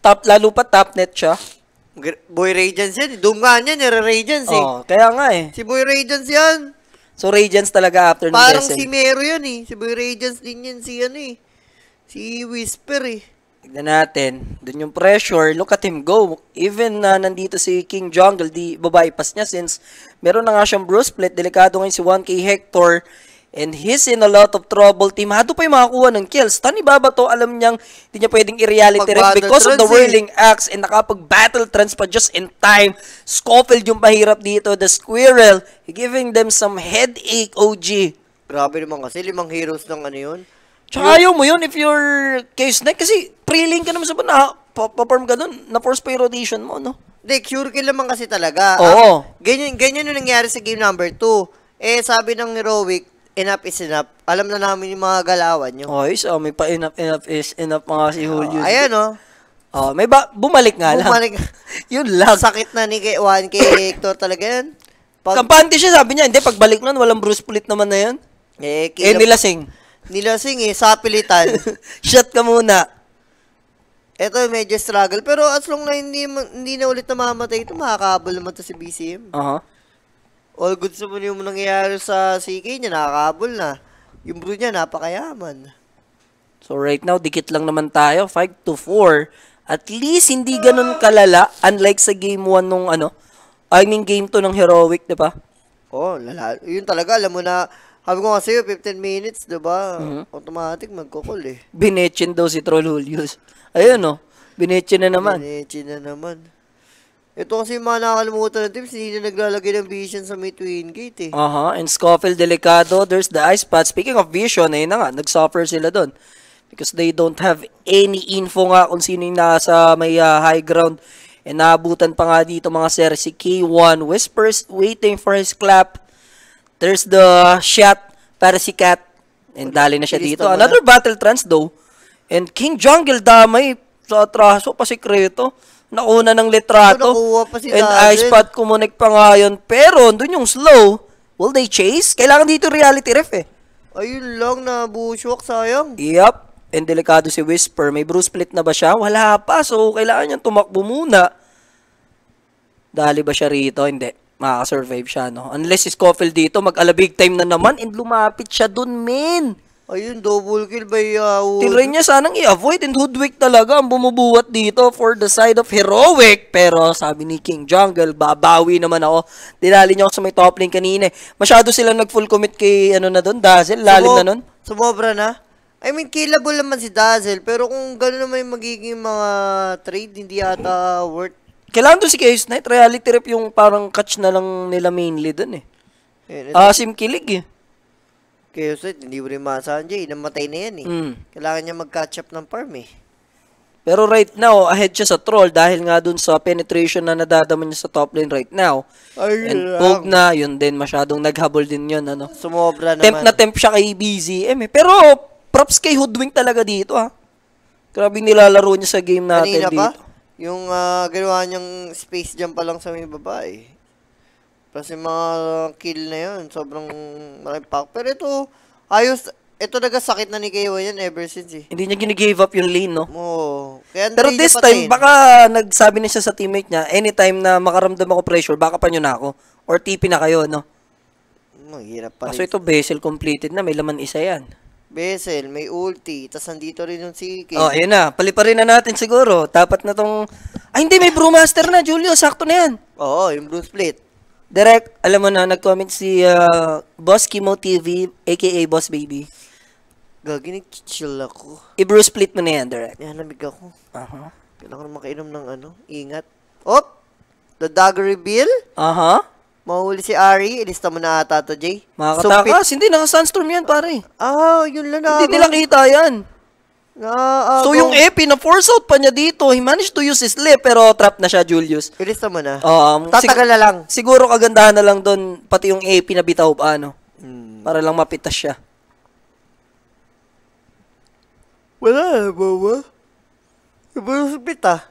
Top, lalo pa top net siya. Boy Radiance yan. Eh. Doom nga yan, nire eh. Radiance eh. Oh, kaya nga eh. Si Boy Radiance yan. So Radiance talaga after ng Parang si Mero yan eh. Si Boy Radiance din yan si ano eh. Si Whisper eh. Tignan natin. Doon yung pressure. Look at him go. Even na uh, nandito si King Jungle, di babypass niya since meron na nga siyang Bruce Split. Delikado ngayon si 1K Hector. And he's in a lot of trouble. team. Hado pa yung makakuha ng kills. Tani Baba to, alam niyang hindi niya pwedeng i-reality rin because of the eh. whirling axe and nakapag-battle trends pa just in time. Scofield yung mahirap dito. The Squirrel, giving them some headache, OG. Grabe naman kasi, limang heroes ng ano yun. Tsaka ayaw mo yun if you're case neck kasi pre link ka naman sa na perform ka dun, na-force pa yung rotation mo, no? Hindi, cure kill naman kasi talaga. Oo. Ah, ganyan, ganyan yung nangyari sa game number 2. Eh, sabi ng heroic, enough is enough. Alam na namin yung mga galawan nyo. Okay, so oh, may pa enough, enough is enough mga si ah, Julio. Oh, ayan Oh. oh, may ba- bumalik nga bumalik. lang. Bumalik. *laughs* yun lang. Sakit na ni K- 1K Hector talaga yan. Pag... Kampante siya, sabi niya. Hindi, pagbalik nun, walang Bruce Pulit naman na yan. Eh, kilap, eh nilasing. Nilasing eh, sa pilitan. *laughs* Shot ka muna. Ito medyo struggle. Pero as long na hindi, hindi na ulit namamatay ito, makakabol naman to si BCM. Aha. Uh-huh. All goods naman yung nangyayari sa CK niya, nakakabol na. Yung bro niya, napakayaman. So right now, dikit lang naman tayo, 5 to 4. At least, hindi ganun kalala, unlike sa game 1 nung ano, I mean game 2 ng Heroic, di ba? Oh, lala. Yun talaga, alam mo na, sabi ko kasi 15 minutes, di ba? Mm-hmm. Automatic magkukul eh. Binetchin daw si Troll Julius. Ayun oh, binetchin na naman. Binetchin na naman. Ito kasi yung mga nakakalimutan ng teams, hindi na naglalagay ng vision sa may twin gate eh. Aha, uh-huh. and Scofield Delicado, there's the ice spot. Speaking of vision, ayun na nga, nag-suffer sila doon. Because they don't have any info nga kung sino yung nasa may uh, high ground. And eh, naabutan pa nga dito mga sir, si K1 whispers waiting for his clap. There's the shot para si Cat. And dali na siya dito. Another ah. battle trance though. And King Jungle damay sa atraso pa si sikreto. Nauna ng litrato. Si and dadin. iSpot kumunik pa nga yun. Pero, doon yung slow. Will they chase? Kailangan dito reality ref eh. Ayun lang, na nabushwak, sayang. Yep. And delikado si Whisper. May Bruce split na ba siya? Wala pa. So, kailangan niyang tumakbo muna. Dali ba siya rito? Hindi. Makakasurvive siya, no? Unless si Scofield dito, mag-alabig time na naman and lumapit siya dun, men. Ayun, double kill by Yahoo. Tinry niya sanang i-avoid and Hoodwick talaga ang bumubuwat dito for the side of Heroic. Pero sabi ni King Jungle, babawi naman ako. Tinali niya ako sa may top lane kanina. Masyado silang nag-full commit kay ano na doon, Dazzle. Lalim Subo- na nun. Sumobra na. I mean, killable naman si Dazzle. Pero kung gano'n naman yung magiging mga trade, hindi yata worth. Kailangan doon si Chaos Knight. Reality rep yung parang catch na lang nila mainly doon eh. Ah, uh, kilig eh. Kaya sa hindi mo rin maasahan dyan. Namatay na yan eh. Mm. Kailangan niya mag-catch up ng farm eh. Pero right now, ahead siya sa troll dahil nga dun sa penetration na nadadama niya sa top lane right now. Ay, And Pog na, yun din, masyadong naghabol din yun. Ano. Sumobra naman. Temp na temp siya kay BZM eh. Pero props kay Hoodwink talaga dito ah. Grabe nilalaro niya sa game natin Kanina dito. pa, yung uh, ginawa niyang space jump pa lang sa may babae. Eh. Kasi mga kill na yun, sobrang marami pack. Pero ito, ayos, ito nagasakit na ni Kewa yan ever since eh. Hindi niya gini-give up yung lane, no? Oo. Kaya Pero this time, patin. baka nagsabi na siya sa teammate niya, anytime na makaramdam ako pressure, baka panyo na ako. Or TP na kayo, no? Mahirap hmm, pa Kaso ito, Bessel completed na, may laman isa yan. Bessel, may ulti, tas nandito rin yung si Kewa. Oh, ayun na, paliparin na natin siguro. Dapat na tong... Ay, hindi, may Brewmaster na, Julio, sakto na yan. Oo, yung Brew Split. Direct, alam mo na, nag-comment si uh, Boss Kimo TV, aka Boss Baby. Gagi, nag-chill ako. I-Bruce split mo na yan, Yan, Nahanamig ako. Aha. Uh-huh. Kailangan makainom ng ano, ingat. Oh! The dog reveal? Aha. Mahuli si Ari, ilista mo na ata to, Jay. Mga Sumpit. katakas, hindi, naka-sunstorm yan, pare. Ah, yun lang na. Hindi nila kita yan. No, uh, so, yung Epi, na-force out pa niya dito. He managed to use his lip, pero trap na siya, Julius. Ilista mo na. Um, Tatagal sig- na lang. Siguro kagandahan na lang doon, pati yung Epi na bitaw pa, ano? Hmm. Para lang mapitas siya. Wala na ba ba? May Bruce Split ah.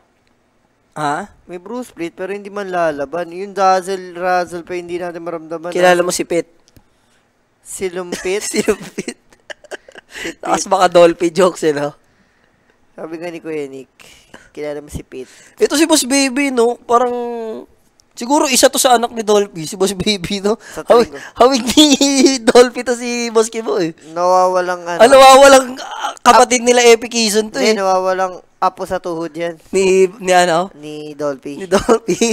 Ha? May Bruce Split pero hindi man lalaban. Yung Dazzle Razzle pa hindi natin maramdaman. Kilala ah. mo si Pit? Si Lumpit? *laughs* si Lumpit. Tapos mga Dolphy jokes, you eh, know? Sabi nga ni Kuya Nick, kilala mo si Pete. Ito si Boss Baby, no? Parang, siguro isa to sa anak ni Dolphy, si Boss Baby, no? Sa hawig, ni *laughs* Dolphy to si Boss Kibo, eh. Nawawalang, ano? Ah, nawawalang ah, kapatid nila Epic Kison to, eh. Hindi, nawawalang apo sa tuhod yan. Ni, ni ano? Ni Dolphy. Ni Dolphy.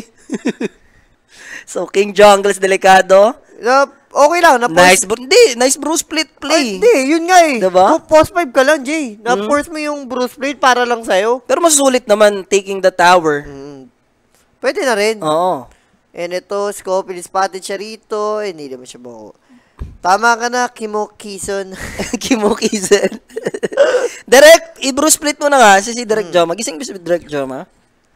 *laughs* so, King Jungles Delicado. Yup okay lang. Na nice, bro. Hindi, nice Bruce split play. Ay, hindi, yun nga eh. Diba? Po, post 5 ka lang, Jay. Na-force mm. mo yung Bruce split para lang sa'yo. Pero mas sulit naman taking the tower. Mm. Pwede na rin. Oo. And ito, Scofield is patid siya rito. Eh, hindi naman siya buko. Tama ka na, Kimo Kison. *laughs* Kimo Kison. *laughs* Direct, i-Bruce split mo na nga. Si si Direct mm. Joma. Gising ba si Direct Joma?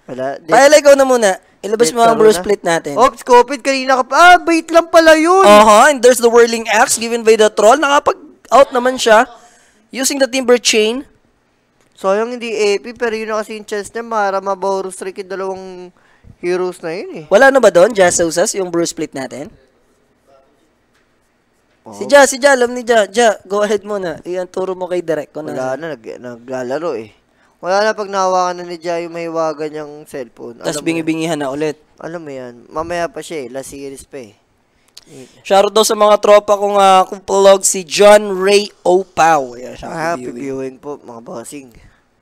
Wala. Pahala ikaw na muna. Ilabas mo ang blue split natin. Oops, oh, COVID kanina ka pa. Ah, bait lang pala yun. Aha, uh-huh, and there's the whirling axe given by the troll. Nakapag-out naman siya using the timber chain. So, yung hindi AP, pero yun na kasi yung chance niya. Mara mabaurus trick yung dalawang heroes na yun eh. Wala na ba doon, Jazz Usas, yung blue split natin? Oh. Si Ja, si Ja, alam ni Ja. Ja, go ahead muna. Iyan, turo mo kay Direk. Wala na, nag, naglalaro eh. Wala na pag nahawakan na ni Jai yung mahiwagan niyang cellphone. Tapos bingi-bingihan na ulit. Alam mo yan. Mamaya pa siya eh. Last series pa eh. Shoutout daw sa mga tropa kong uh, ah, kumpulog si John Ray Opaw. Yeah, Happy viewing. viewing po mga bossing.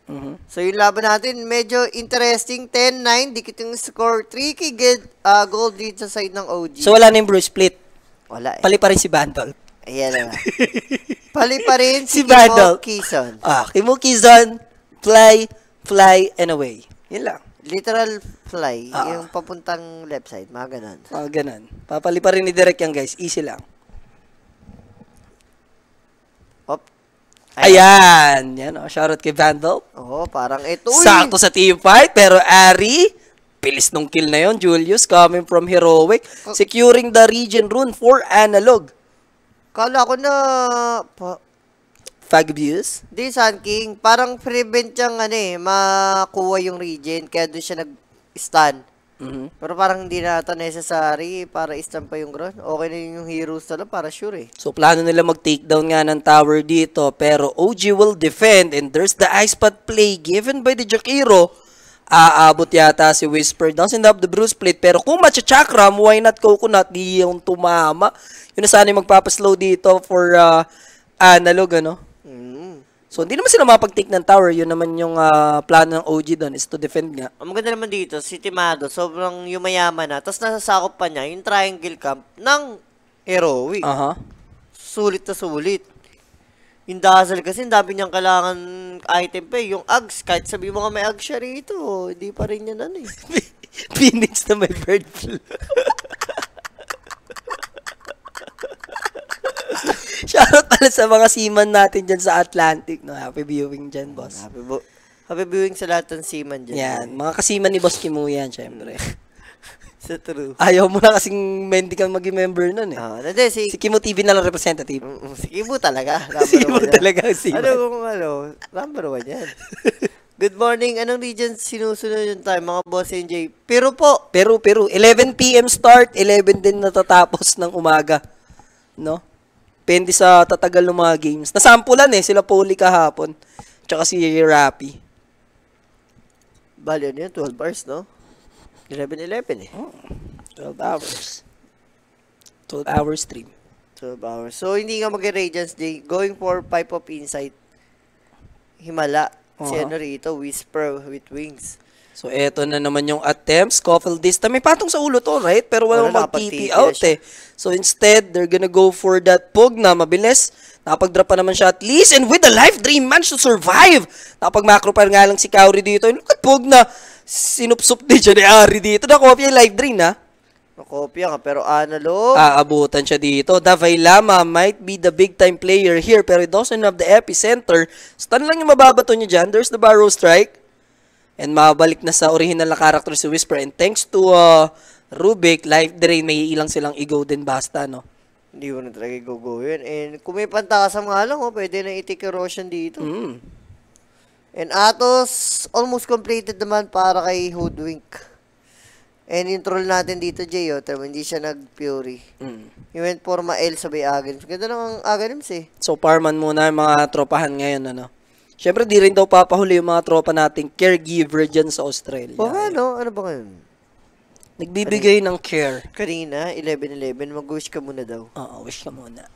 Mm-hmm. So yung laban natin, medyo interesting. 10-9, dikit yung score. Tricky get, uh, ah, goal dito sa side ng OG. So wala na yung Bruce Split? Wala eh. Pali pa rin si Bandol. Ayan na. *laughs* Pali pa rin si, si Kimo Kizon. Ah, Kimo Kizon, Fly, fly, and away. Yun lang. Literal fly, Ah. yung papuntang left side, mga ganun. Mga ganun. Papalipa rin ni Direk yan, guys. Easy lang. Op. Ayan. Yan, oh. Shoutout kay Vandal. Oo, parang ito. eh. Sakto sa team fight, pero Ari, pilis nung kill na yon Julius, coming from Heroic, securing the region rune for analog. Kala ko na... Pa, Fog views? Di, Sun King. Parang prevent siyang ano eh, makuha yung regen. Kaya doon siya nag-stun. Mm-hmm. Pero parang hindi na ito necessary para stun pa yung ground. Okay na yung heroes tala para sure eh. So plano nila mag-takedown nga ng tower dito. Pero OG will defend and there's the ice pot play given by the Jakiro. Aabot yata si Whisper. Doesn't have the Bruce Plate. Pero kung matcha-chakram, why not Coconut? Di yung tumama. Yun na sana yung magpapaslow dito for uh, analog ano. So, hindi naman sila mapag-take ng tower. Yun naman yung uh, plano ng OG doon is to defend nga. Ang maganda naman dito, si Timado, sobrang yumayaman na. Tapos nasasakop pa niya yung triangle camp ng heroic. Aha. Uh-huh. Sulit na sulit. Yung dazzle kasi, ang dami niyang kailangan item pa eh. Yung Ags, kahit sabi mo nga may Ags siya rito, hindi pa rin yan ano eh. *laughs* Phoenix na may bird flu. *laughs* *laughs* Shoutout pala sa mga seaman natin dyan sa Atlantic. No? Happy viewing dyan, boss. Happy, bu- happy viewing sa lahat ng seaman dyan. Yan. Mga kasiman ni Boss Kimu yan, syempre. *laughs* sa true. Ayaw mo na kasing hindi ka maging member nun eh. Ah, hindi, si, Si Kimu TV na lang representative. Mm, si Kibo talaga. number Si Kimu *laughs* talaga ang seaman. Ano kung ano, number one yan. Good morning, anong region sinusunod yung time, mga boss NJ? Pero po, Pero, pero. 11 p.m. start, 11 din natatapos ng umaga. No? Depende sa tatagal ng mga games. Nasampulan eh, sila Poli kahapon. Tsaka si Rappi. Bali, ano yun? 12 hours, no? 11-11 eh. Oh, hmm. 12 hours. 12 hours stream. 12 hours. So, hindi nga mag-Radiance Day. Going for Pipe of Insight. Himala. Uh-huh. Si ano rito, Whisper with Wings. So, eto na naman yung attempt. Scuffle distance. May patong sa ulo to, right? Pero walang Wala mag-TP out eh. So, instead, they're gonna go for that pug na mabilis. Napag-drop pa naman siya at least. And with the life dream, man, to survive. Napag-macro pa nga lang si Kaori dito. look at pug na sinupsup din siya ni Ari dito. Nakopya yung life dream, ha? Nakopya ka, pero analog. Aabutan siya dito. Davay Lama might be the big-time player here, pero it doesn't have the epicenter. Stun lang yung mababato niya dyan. There's the barrow strike. And mabalik na sa original na character si Whisper. And thanks to uh, Rubik, Life Drain, may ilang silang i din basta, no? Hindi mo na talaga i-go-go yun. And kung may pantasam nga lang, oh, pwede na i itik erosion dito. Mm. And Atos, almost completed naman para kay Hoodwink. And yung troll natin dito, Jay, oh, tama, hindi siya nag-fury. Mm. He went for Mael sabay Agrims. Ganda lang ang Agrims eh. So, Parman muna yung mga tropahan ngayon, ano? Siyempre, di rin daw papahuli yung mga tropa nating caregiver dyan sa Australia. O no? Ano ba ngayon? Nagbibigay ng care. Karina, 11-11, mag-wish ka muna daw. Oo, wish ka muna.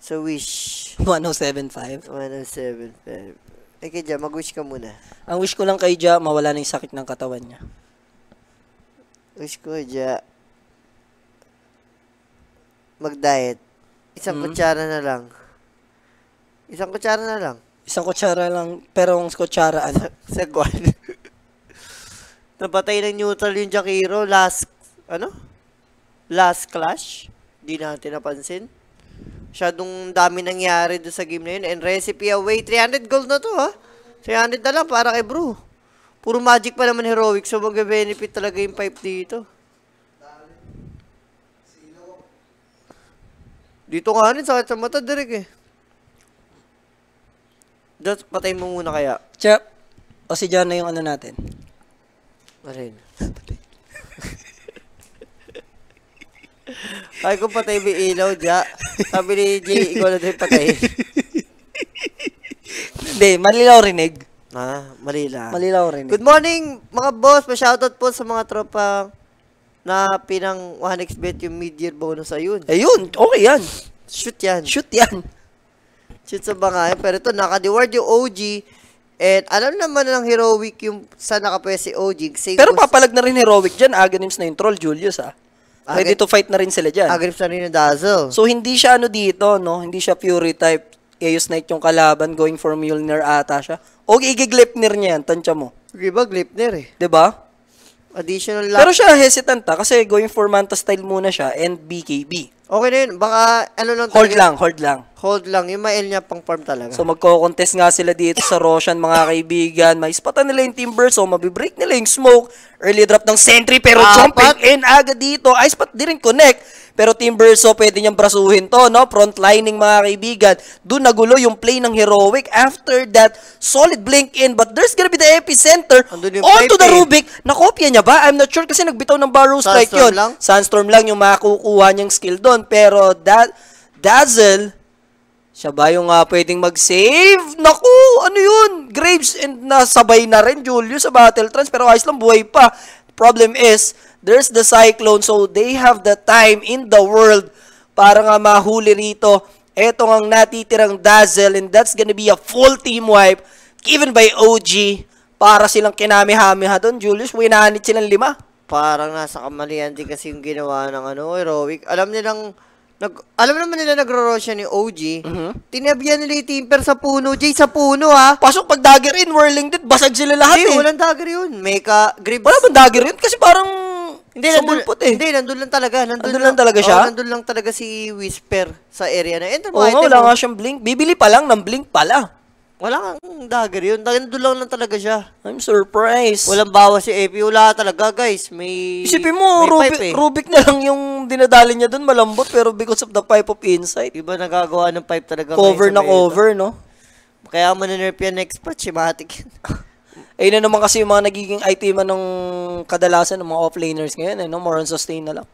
So, wish. 107.5. 107.5. Eh, kay Jam, mag-wish ka muna. Ang wish ko lang kay Jam, mawala na yung sakit ng katawan niya. Wish ko, Ja, mag-diet. Isang hmm? kutsara na lang. Isang kutsara na lang. Isang kutsara lang, perong kutsara ano, *laughs* sa, sa guan. Napatay ng neutral yung Jakiro last, ano? Last clash. Hindi natin napansin. Masyadong dami nangyari do sa game na yun. And recipe away, 300 gold na to ha. 300 na lang para kay bro. Puro magic pa naman heroic, so mag-benefit talaga yung pipe dito. Dito nga rin, sakit sa mata, Derek eh. Dot, patay mo muna kaya. Chep. O si John na yung ano natin. Marin. Ay, kung patay mo ilaw, ja. Sabi ni J, ikaw na din patay. Hindi, malilaw rinig. Ah, malila. Malilaw rinig. Good morning, mga boss. Pa-shoutout po sa mga tropa na pinang 1xbet yung mid-year bonus. Ayun. Ayun, okay yan. Shoot yan. Shoot yan. Chitsa ba nga yun? Pero ito, naka-deward yung OG. And alam naman ng heroic yung sa nakapwede si OG. Say, Pero papalag na rin heroic dyan. Aganims na yung troll, Julius ah. Ready Agri- to fight na rin sila dyan. Agrips na rin yung Dazzle. So, hindi siya ano dito, no? Hindi siya Fury type. Aeus Knight yung kalaban, going for Mjolnir ata siya. O igiglipnir niya yan, tansya mo. Di ba, Glipner eh. 'Di ba? Additional lang. Pero siya hesitant ha, ah, kasi going for Manta style muna siya and BKB. Okay na yun. Baka, ano lang Hold talaga, lang, hold lang. Hold lang. Yung mail niya pang farm talaga. So, magko-contest nga sila dito sa Roshan, mga kaibigan. May ispatan nila yung timber, so mabibreak nila yung smoke. Early drop ng sentry, pero ah, jumping in agad dito. Ice spot didn't connect. Pero Team Verso, pwede niyang brasuhin to, no? Frontlining mga kaibigan. Doon nagulo yung play ng Heroic. After that, solid blink in, but there's gonna be the epicenter onto the Rubik. Nakopya niya ba? I'm not sure kasi nagbitaw ng Barrow Strike Sandstorm yun. Lang? Sandstorm lang yung makukuha niyang skill doon. Pero that, Dazzle, siya ba yung uh, pwedeng mag-save? Naku, ano yun? Graves and nasabay na rin Julius sa Battle Trans pero ayos lang buhay pa. Problem is, there's the cyclone. So, they have the time in the world para nga mahuli rito. Ito ang natitirang dazzle and that's gonna be a full team wipe given by OG para silang kinami ha doon. Julius, winanit silang lima. Parang nasa kamalian din kasi yung ginawa ng ano, heroic. Alam nilang, nag, alam naman nila nagro-roll siya ni OG. Mm-hmm. Tinabihan nila yung timper sa puno. Jay, sa puno ha. Pasok pag dagger in, whirling din, basag sila lahat Jay, eh. walang dagger yun. Meka, Gribbs. Wala bang dagger yun? Kasi parang hindi, so, nandun, malpot Hindi, nandun lang talaga. Nandun, nandun lang, lang talaga siya? Oh, nandun lang talaga si Whisper sa area na. Enter Oo, nga, wala mo. nga siyang blink. Bibili pa lang ng blink pala. Wala kang dagger yun. Nandun lang lang talaga siya. I'm surprised. Walang bawa si AP. Wala talaga, guys. May Isipin mo, may Rubik, pipe, eh. Rubik na lang yung dinadali niya doon. Malambot, pero because of the pipe of insight. Iba nagagawa ng pipe talaga. Cover na cover, ito. no? Kaya mo na nerf yan next patch, schematic yan. *laughs* Eh na naman kasi yung mga nagiging IT man ng kadalasan ng mga offlaners ngayon, eh, no? more on sustain na lang.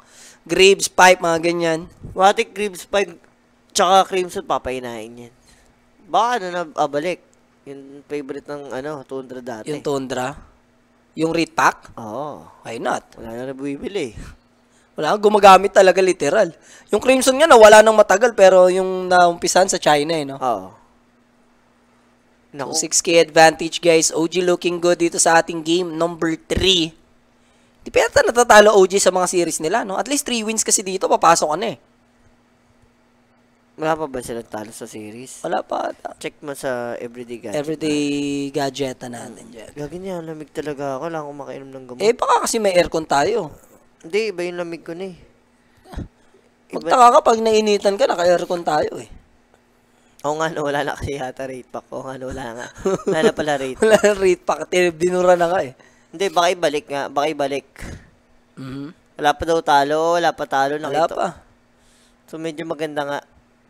Graves, Pipe, mga ganyan. Matik, Graves, Pipe, tsaka Crimson, papainahin yan. Baka na nabalik. Yung favorite ng ano, Tundra dati. Yung Tundra? Yung Reed Pack? Oo. Why not? Wala na nabibili. Wala gumagamit talaga literal. Yung Crimson nga wala nang matagal pero yung naumpisan sa China eh, no? Oo. No, So, 6K advantage, guys. OG looking good dito sa ating game. Number 3. Di pa natatalo OG sa mga series nila, no? At least 3 wins kasi dito, papasok ano eh. Wala pa ba sila talo sa series? Wala pa. Check mo sa everyday gadget. Everyday na. gadget natin dyan. Gagi niya, lamig talaga ako. Wala akong makainom ng gamot. Eh, baka kasi may aircon tayo. Hindi, iba yung lamig ko na eh. Magtaka ka pag nainitan ka, naka-aircon tayo eh. Oo nga, no, wala na kasi yata rate pack. Oo nga, no, wala nga. *laughs* Wala na pala rate Wala na rate pack. Binura na ka eh. Hindi, baka ibalik nga. Baka ibalik. Mm-hmm. Wala pa daw talo. Wala pa talo. Nakito. Wala pa. So, medyo maganda nga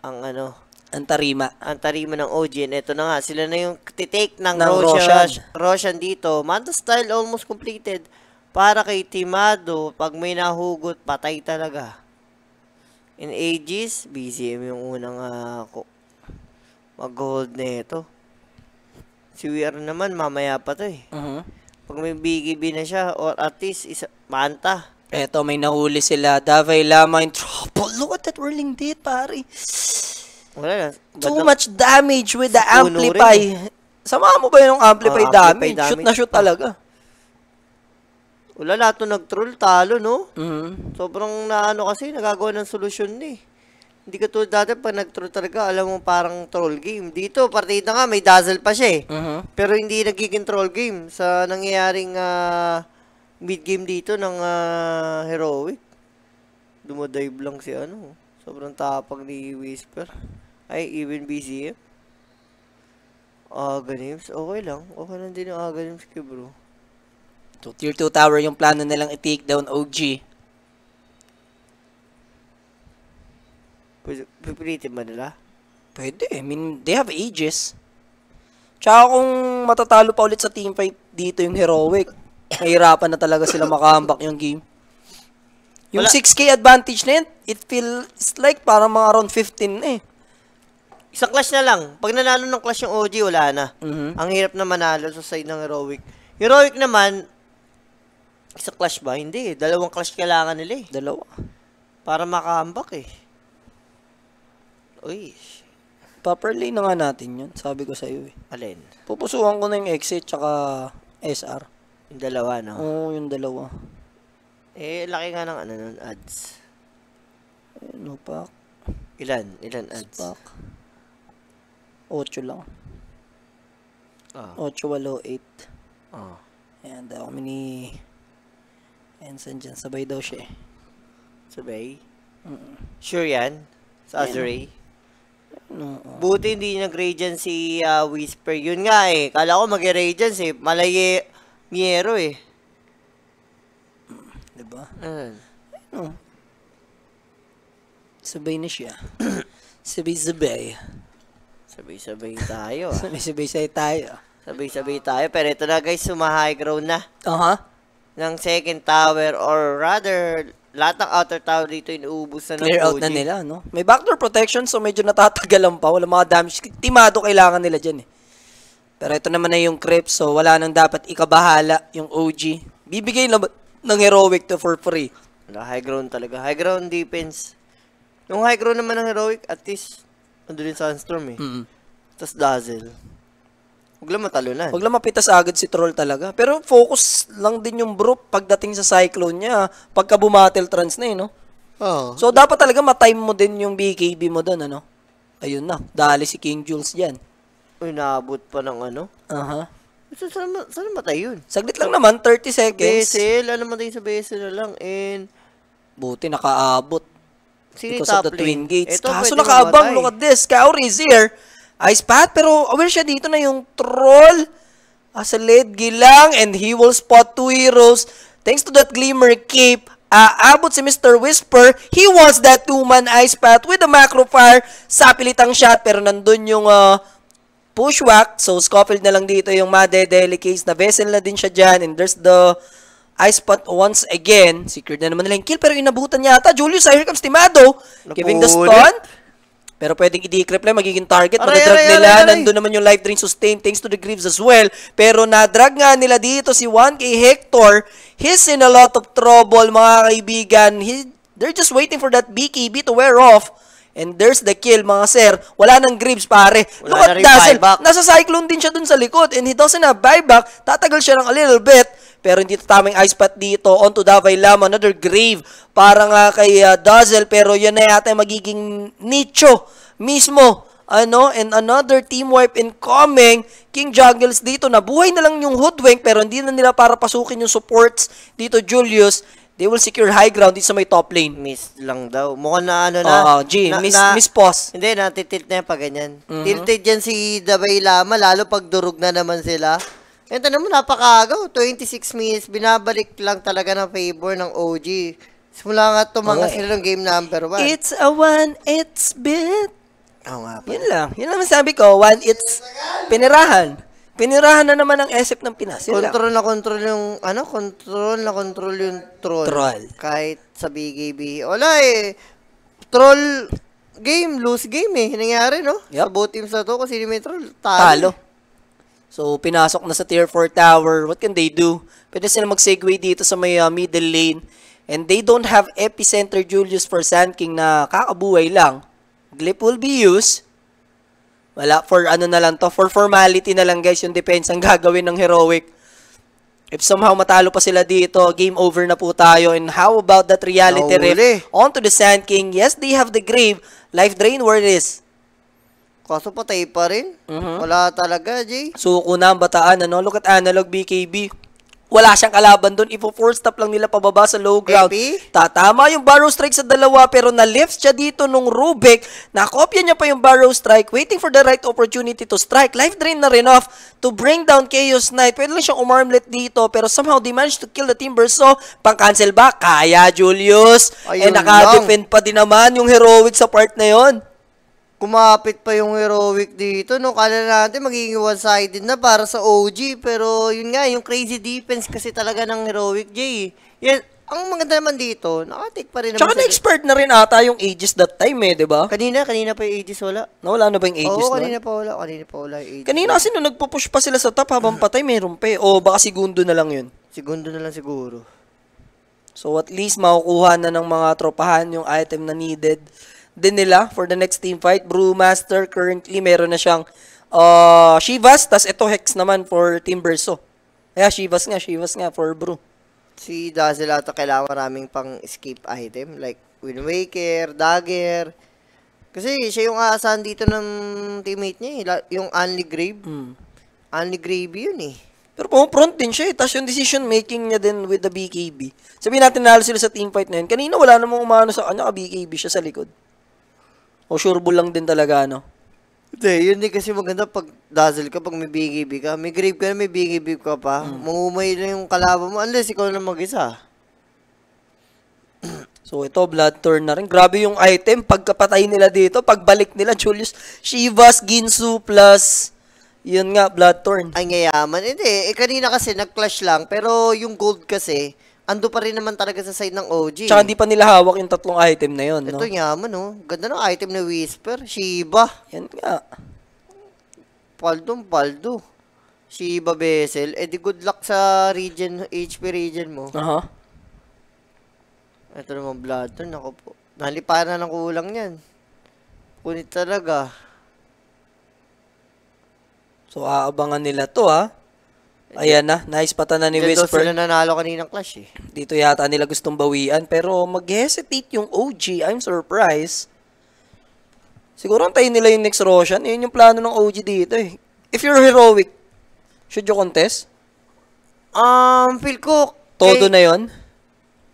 ang ano. Ang tarima. Ang tarima ng OGN. Ito na nga. Sila na yung titake ng, ng Roshan. Roshan dito. Manta style almost completed. Para kay Timado, pag may nahugot, patay talaga. In ages, BCM yung unang uh, mag-hold na ito. Si Weir naman, mamaya pa to eh. Uh-huh. Pag may BGB na siya, or at least, isa, manta. Eto, may nahuli sila. Davay Lama in trouble. Look at that whirling did, pare. Wala na. Too much damage with the amplify. Eh. Samahan mo ba yung amplify, uh, ah, damage? amplify damage? Shoot na shoot pa. talaga. Wala lahat nung nag-troll, talo, no? Mm-hmm. Sobrang naano kasi, nagagawa ng solusyon ni. Eh. Hindi ka tulad dati, pag nag-troll talaga, alam mo parang troll game. Dito, partida nga, may dazzle pa siya eh. Uh-huh. Pero hindi nagiging troll game sa nangyayaring uh, ah, mid-game dito ng uh, heroic. Dumadive lang si ano. Sobrang tapag ni Whisper. Ay, even busy eh. Aganims, okay lang. Okay lang din yung Aganims kay bro. So, tier 2 tower yung plano nilang i-take down OG. Pipilitin ba nila? Pwede. I mean, they have ages. Tsaka kung matatalo pa ulit sa teamfight dito yung heroic, mahirapan na talaga sila makahambak yung game. Yung Wala. 6k advantage na yun, it feels like parang mga around 15 eh. Isang clash na lang. Pag nanalo ng clash yung OG, wala na. Mm-hmm. Ang hirap na manalo sa side ng Heroic. Heroic naman, isang clash ba? Hindi eh. Dalawang clash kailangan nila eh. Dalawa. Para makahambak eh. Uy. Properly na nga natin yun. Sabi ko sa'yo eh. Alin? Pupusuhan ko na yung exit tsaka SR. Yung dalawa, no? Oo, yung dalawa. Eh, laki nga ng ano nun, ads. Eh, no pa? Ilan? Ilan ads? Spak. Ocho lang. Ah. 8, walo, 8. Ah. Ayan, daw kami ni Ensign dyan. Sabay daw siya eh. Sabay? Mm -mm. Sure yan? Sa Azuray? No. Buti hindi nag-radiant si uh, Whisper. Yun nga eh. Kala ko mag-radiant eh. Malaye eh, Miero eh. Diba? Uh. No. Sabay na siya. *clears throat* Sabay-sabay. Sabay-sabay tayo. Ah. *laughs* Sabay-sabay tayo. Sabay-sabay tayo. Pero ito na guys, suma high ground na. Aha. Uh-huh. Ng second tower or rather lahat ng outer tower dito inuubos na ng Clear out OG. na nila, no? May backdoor protection, so medyo natatagalan pa. Wala mga damage. Timado kailangan nila dyan, eh. Pero ito naman na yung creep, so wala nang dapat ikabahala yung OG. Bibigay na ng heroic to for free. Wala, high ground talaga. High ground defense. Yung high ground naman ng heroic, at least, nandun din Sandstorm, eh. Mm-hmm. Tapos Dazzle. Huwag lang matalunan. Huwag lang mapitas agad si Troll talaga. Pero focus lang din yung bro pagdating sa cyclone niya, pagka bumatel trans na eh, no? Oh. So, dapat talaga matime mo din yung BKB mo doon, ano? Ayun na, dali si King Jules dyan. Uy, naabot pa ng ano? Aha. Uh-huh. So, saan, saan matay yun? Saglit lang naman, 30 seconds. Bezel, ano matay sa Bezel na lang, and... Buti, nakaabot. Sino Because of the lane? twin gates. Ito, Kaso nakaabang, look at this, Kaori is here. Ice Pat, pero aware siya dito na yung troll as a lead gilang and he will spot two heroes. Thanks to that Glimmer Cape, aabot si Mr. Whisper. He wants that two-man Ice Pat with a macro fire sa pilitang shot pero nandun yung uh, pushback. So, Scofield na lang dito yung Made Delicates na vessel na din siya dyan and there's the Ice Pot once again. Secured na naman nila yung kill pero inabutan niya ata. Julius, here comes Timado. Giving the stun. Pero pwedeng i-decrypt lang, magiging target, aray, madadrag aray, nila. Aray, aray. Nandun naman yung life drain sustain thanks to the Greaves as well. Pero nadrag nga nila dito si 1K Hector. He's in a lot of trouble, mga kaibigan. He, they're just waiting for that BKB to wear off. And there's the kill, mga sir. Wala nang Greaves, pare. Wala Look at Dazzle. Nasa cyclone din siya dun sa likod. And he doesn't have buyback. Tatagal siya ng a little bit pero hindi tatamang ice spot dito. On to Davay Lam, another grave para nga ah, kay uh, Dazzle, pero yun na yata magiging nicho mismo ano, and another team wipe incoming, King Jungles dito, nabuhay na lang yung hoodwink, pero hindi na nila para pasukin yung supports dito, Julius, they will secure high ground dito sa may top lane. Miss lang daw. Mukhang na ano na. Oo, oh, G, na, miss, na, miss pause. Hindi, natitilt na yan pa ganyan. Mm-hmm. Tilted yan si Dabay Lama, lalo pag durug na naman sila. Yung eh, tanong mo, 26 minutes, binabalik lang talaga ng favor ng OG. Simula nga tumanga okay. sila ng game number 1. It's a one, it's bit. Oo oh, nga pa. Yun lang. Yun lang sabi ko. One, it's pinirahan. Pinirahan na naman ang SF ng Pinas. Yun control lang. na control yung, ano, control na control yung troll. Troll. Kahit sa BGB. Wala eh. Troll game, lose game eh. Nangyari, no? Yep. Sa both teams na to, kasi ni may troll, talo. talo. So, pinasok na sa tier 4 tower. What can they do? Pwede sila mag-segue dito sa may uh, middle lane. And they don't have epicenter Julius for Sand King na kakabuhay lang. Glip will be used. Wala, for ano na lang to. For formality na lang guys, yung defense ang *laughs* gagawin ng heroic. If somehow matalo pa sila dito, game over na po tayo. And how about that reality Nahuli. rift? On to the Sand King. Yes, they have the grave. Life drain, where it is? Kaso patay pa rin. Mhm. Wala talaga, Jay. Suko na ang bataan, ano? Look at analog BKB. Wala siyang kalaban doon. ipo force stop lang nila pababa sa low ground. Epi? Tatama yung barrow strike sa dalawa pero na-lift siya dito nung Rubik. Nakopya niya pa yung barrow strike waiting for the right opportunity to strike. Life drain na rin off to bring down Chaos Knight. Pwede lang siyang umarmlet dito pero somehow they managed to kill the Timber. So, pang-cancel ba? Kaya, Julius. Ayun eh, naka-defend pa din naman yung heroic sa part na yon kumapit pa yung heroic dito. No, kala natin magiging one-sided na para sa OG. Pero yun nga, yung crazy defense kasi talaga ng heroic, Jay. Yan, ang maganda naman dito, nakatik pa rin naman. Tsaka na-expert na rin ata yung ages that time eh, di ba? Kanina, kanina pa yung Aegis wala. Nawala na ba yung Aegis? Oo, kanina na? pa wala. Kanina pa wala yung Aegis. Kanina kasi nung nagpo-push pa sila sa top habang *clears throat* patay, meron pa eh. O baka segundo na lang yun. Segundo na lang siguro. So at least makukuha na ng mga tropahan yung item na needed din nila for the next team fight. Brewmaster currently meron na siyang uh, Shivas, tas ito Hex naman for Team Verso. Kaya Shivas nga, Shivas nga for Brew. Si Dazzle ata kailangan maraming pang escape item like Wind Dagger. Kasi siya yung aasahan dito ng teammate niya, eh, yung Only Grave. Mm. Anli Grave hmm. yun eh. Pero pumupront din siya eh. Tapos yung decision making niya din with the BKB. Sabihin natin nalo sila sa team fight na yun. Kanina wala namang umano sa kanya, ah, BKB siya sa likod. O sureball lang din talaga, ano? Hindi, yun din kasi maganda pag dazzle ka, pag may BGB ka. May grave ka na, may BGB ka pa. Mm. Mangumay na yung kalaban mo unless ikaw lang mag-isa. *clears throat* so ito, blood turn na rin. Grabe yung item. Pagkapatay nila dito, pagbalik nila, Julius, Shivas, Ginsu, plus... Yun nga, blood turn. Ang yayaman. Hindi, eh, kanina kasi nag-clash lang. Pero yung gold kasi, ando pa rin naman talaga sa side ng OG. Tsaka hindi pa nila hawak yung tatlong item na yun, no? Ito yaman, no? Ganda ng item na Whisper. Shiba. Yan nga. Paldo, paldo. Shiba Vessel. Eh di good luck sa region, HP region mo. Aha. Uh-huh. Ito naman Bloodthorn. Ako po. Naliparan ng kulang yan. Kunit talaga. So, aabangan nila to, ha? Ayan na, naispatan na ni Dito Whisper. Dito sila nanalo kaninang clash eh. Dito yata nila gustong bawian, pero mag-hesitate yung OG. I'm surprised. Siguro antayin nila yung next Roshan. Yun yung plano ng OG dito eh. If you're heroic, should you contest? Um, feel ko... Todo kay, na yon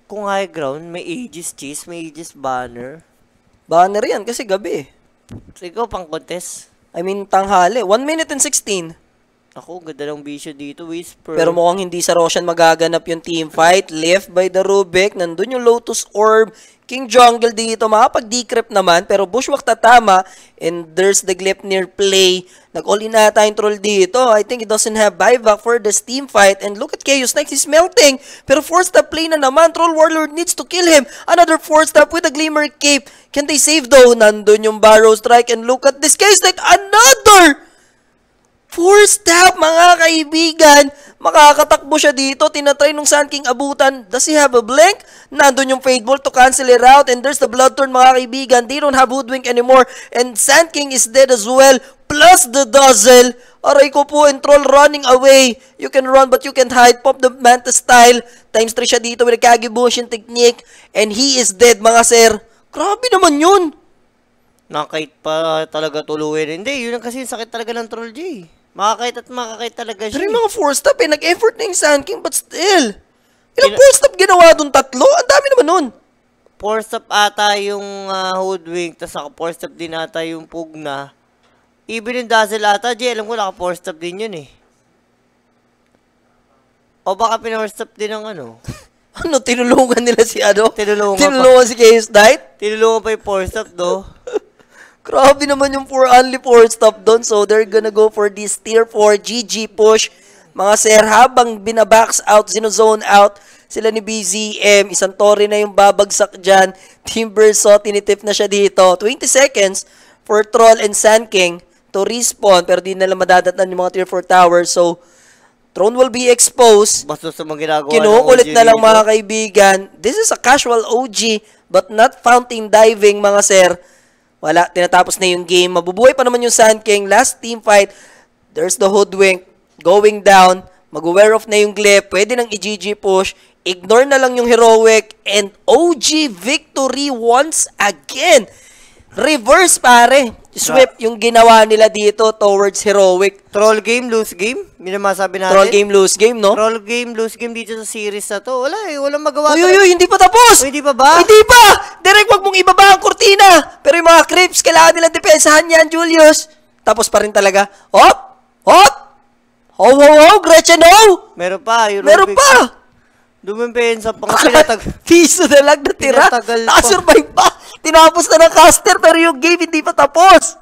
Kung high ground, may Aegis cheese, may Aegis banner. Banner yan kasi gabi eh. Sige, pang contest. I mean, tanghali. 1 minute and 16. Ako, ganda ng bisyo dito, Whisper. Pero mukhang hindi sa Roshan magaganap yung team fight. Left by the Rubik, nandun yung Lotus Orb. King Jungle dito, makapag-decrypt naman. Pero Bushwalk tatama. And there's the glyph near play. Nag-all in ata yung troll dito. I think it doesn't have buyback for this team fight. And look at Chaos Next, he's melting. Pero force stop play na naman. Troll Warlord needs to kill him. Another force stop with a Glimmer Cape. Can they save though? Nandun yung Barrow Strike. And look at this Chaos Next, another! Four step, mga kaibigan! Makakatakbo siya dito, tinatry nung Sun King abutan. Does he have a blink? Nandun yung fade to cancel it out and there's the blood turn, mga kaibigan. They don't have hoodwink anymore and Sun King is dead as well plus the dazzle. Aray ko po, and troll running away. You can run but you can't hide. Pop the Manta style. Times 3 siya dito with a Kagibushin technique and he is dead, mga sir. Grabe naman yun! na kahit pa talaga tuluyan. Hindi, yun ang kasi yung sakit talaga ng Troll J. Makakait at makakait talaga siya. Pero yung mga four stop eh, nag-effort na yung Sand King but still. Ilang Pina- four stop ginawa doon tatlo? Ang dami naman nun. Four stop ata yung uh, Hoodwink, tapos naka four stop din ata yung Pugna. Even yung Dazzle ata, J, alam ko naka four stop din yun eh. O baka pina-four stop din ng ano. *laughs* ano, tinulungan nila si ano? Tinulungan, tinulungan pa. si Chaos Knight? Tinulungan pa yung four stop, do. *laughs* Grabe naman yung for only 4 stop doon. So, they're gonna go for this tier 4 GG push. Mga sir, habang binabacks out, zone out, sila ni BZM, isang tori na yung babagsak dyan. *laughs* Timbersaw, tinitip na siya dito. 20 seconds for Troll and Sand King to respawn, pero di nila madadatnan yung mga tier 4 towers. So, Throne will be exposed. Bastos mga ginagawa Kinukulit na lang dito. mga kaibigan. This is a casual OG, but not fountain diving, mga sir. Wala, tinatapos na yung game. Mabubuhay pa naman yung Sand King. Last team fight. There's the hoodwink going down. Mag-aware off na yung glyph. Pwede nang i-GG push. Ignore na lang yung heroic. And OG victory once again. Reverse, pare. Sweep yung ginawa nila dito towards heroic. Troll game, lose game? Yun natin. Troll game, lose game, no? Troll game, lose game dito sa series na to. Wala eh, walang magawa. Uy, uy, uy, hindi pa tapos! Uy, hindi pa ba? Hindi pa! Direk, wag mong ibaba ang kurtina! Pero yung mga creeps, kailangan nilang depensahan yan, Julius. Tapos pa rin talaga. Hop! Hop! Oh, oh, oh, Gretchen, oh! Meron pa, yung Meron pa! Dumempensa pa kasi natag... *laughs* Piso na lang natira. Pinatagal pa. Nakasurvive pa. Tinapos na ng caster, pero yung game hindi pa tapos.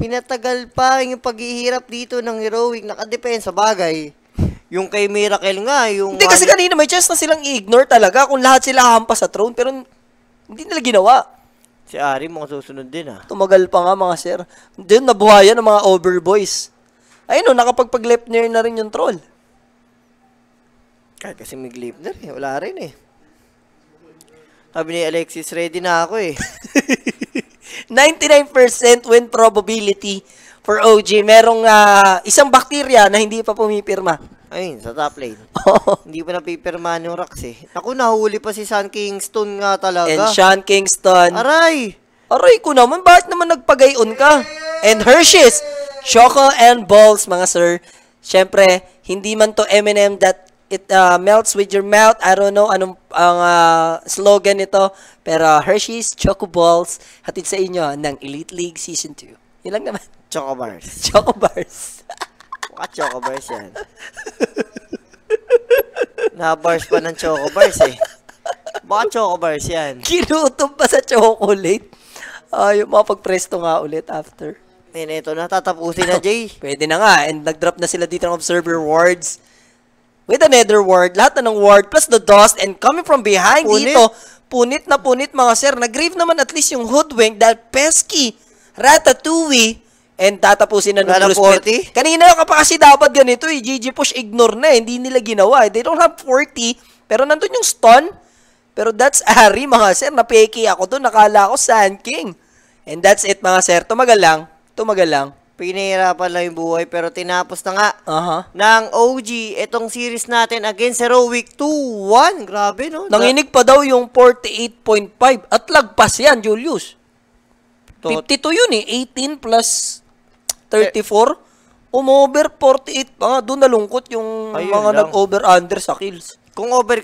Pinatagal pa yung paghihirap dito ng heroic. Nakadepensa bagay. Yung kay Miracle nga, yung... Hindi, kasi kanina may chance na silang i-ignore talaga kung lahat sila hampas sa throne, pero hindi nila ginawa. Si Ari, mga susunod din ha. Ah. Tumagal pa nga mga sir. Diyan nabuhayan ng mga overboys. Ayun o, oh, nakapagpag-left na rin yung troll. Kahit kasi may Gleipner eh, wala rin eh. Sabi ni Alexis, ready na ako eh. 99% *laughs* win probability for OG. Merong uh, isang bakterya na hindi pa pumipirma. Ayun, sa top lane. *laughs* hindi pa napipirma yung Rax eh. Naku, nahuli pa si Sun Kingston nga talaga. And Sean Kingston. Aray! Aray ko naman, bakit naman nagpagayon ka? And Hershey's, Choco and Balls, mga sir. Siyempre, hindi man to M&M that it uh, melts with your mouth. I don't know anong ang uh, slogan nito. Pero Hershey's Choco Balls, hatid sa inyo ng Elite League Season 2. Yun lang naman. *laughs* Choco Bars. *laughs* Choco Bars. Mukha Choco Bars yan. *laughs* Na-bars pa ng Choco Bars eh. Baka Choco Bars yan. Kinutom pa sa chocolate. Ay, uh, mapag nga ulit after. Yan, ito na. Tatapusin na, Jay. Pwede na nga. And nag-drop na sila dito ng Observer Rewards with another word, lahat na ng word, plus the dust, and coming from behind punit. dito, punit na punit mga sir, nag-grieve naman at least yung hoodwink dahil pesky, ratatouille, and tatapusin na ng Bruce Pett. Kanina ka pa kasi dapat ganito eh, GG Push ignore na, eh. hindi nila ginawa. Eh. They don't have 40, pero nandun yung stun. Pero that's *laughs* Ari mga sir, napeki ako doon, nakala ko Sand King. And that's it mga sir, tumagal lang, tumagal lang pinahirapan lang yung buhay pero tinapos na nga uh-huh. ng OG itong series natin against Heroic 2-1. Grabe no. Nanginig pa daw yung 48.5 at lagpas yan Julius. 52 yun eh. 18 plus 34. Eh. Umover 48 pa nga. Doon nalungkot yung Ayun mga nag-over under sa kills. Kung over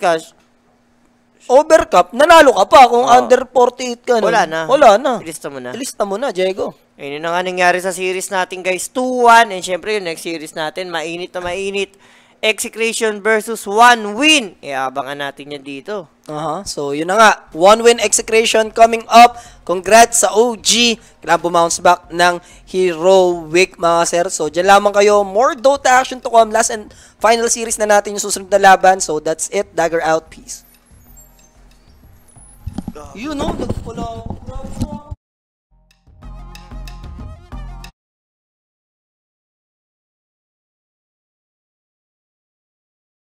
Over nanalo ka pa kung oh. under 48 ka. Nun. Wala na. Wala na. Ilista mo na. Ilista mo na, Diego. Ayun na nga nangyari sa series natin guys. 2-1 and syempre yung next series natin, mainit na mainit. Execration versus One Win. Iaabangan eh, natin yan dito. Uh -huh. So, yun na nga. One Win Execration coming up. Congrats sa OG. Kailangan bumounce back ng heroic mga sir. So, dyan lamang kayo. More Dota action to come. Last and final series na natin yung susunod na laban. So, that's it. Dagger out. Peace. You know, the color.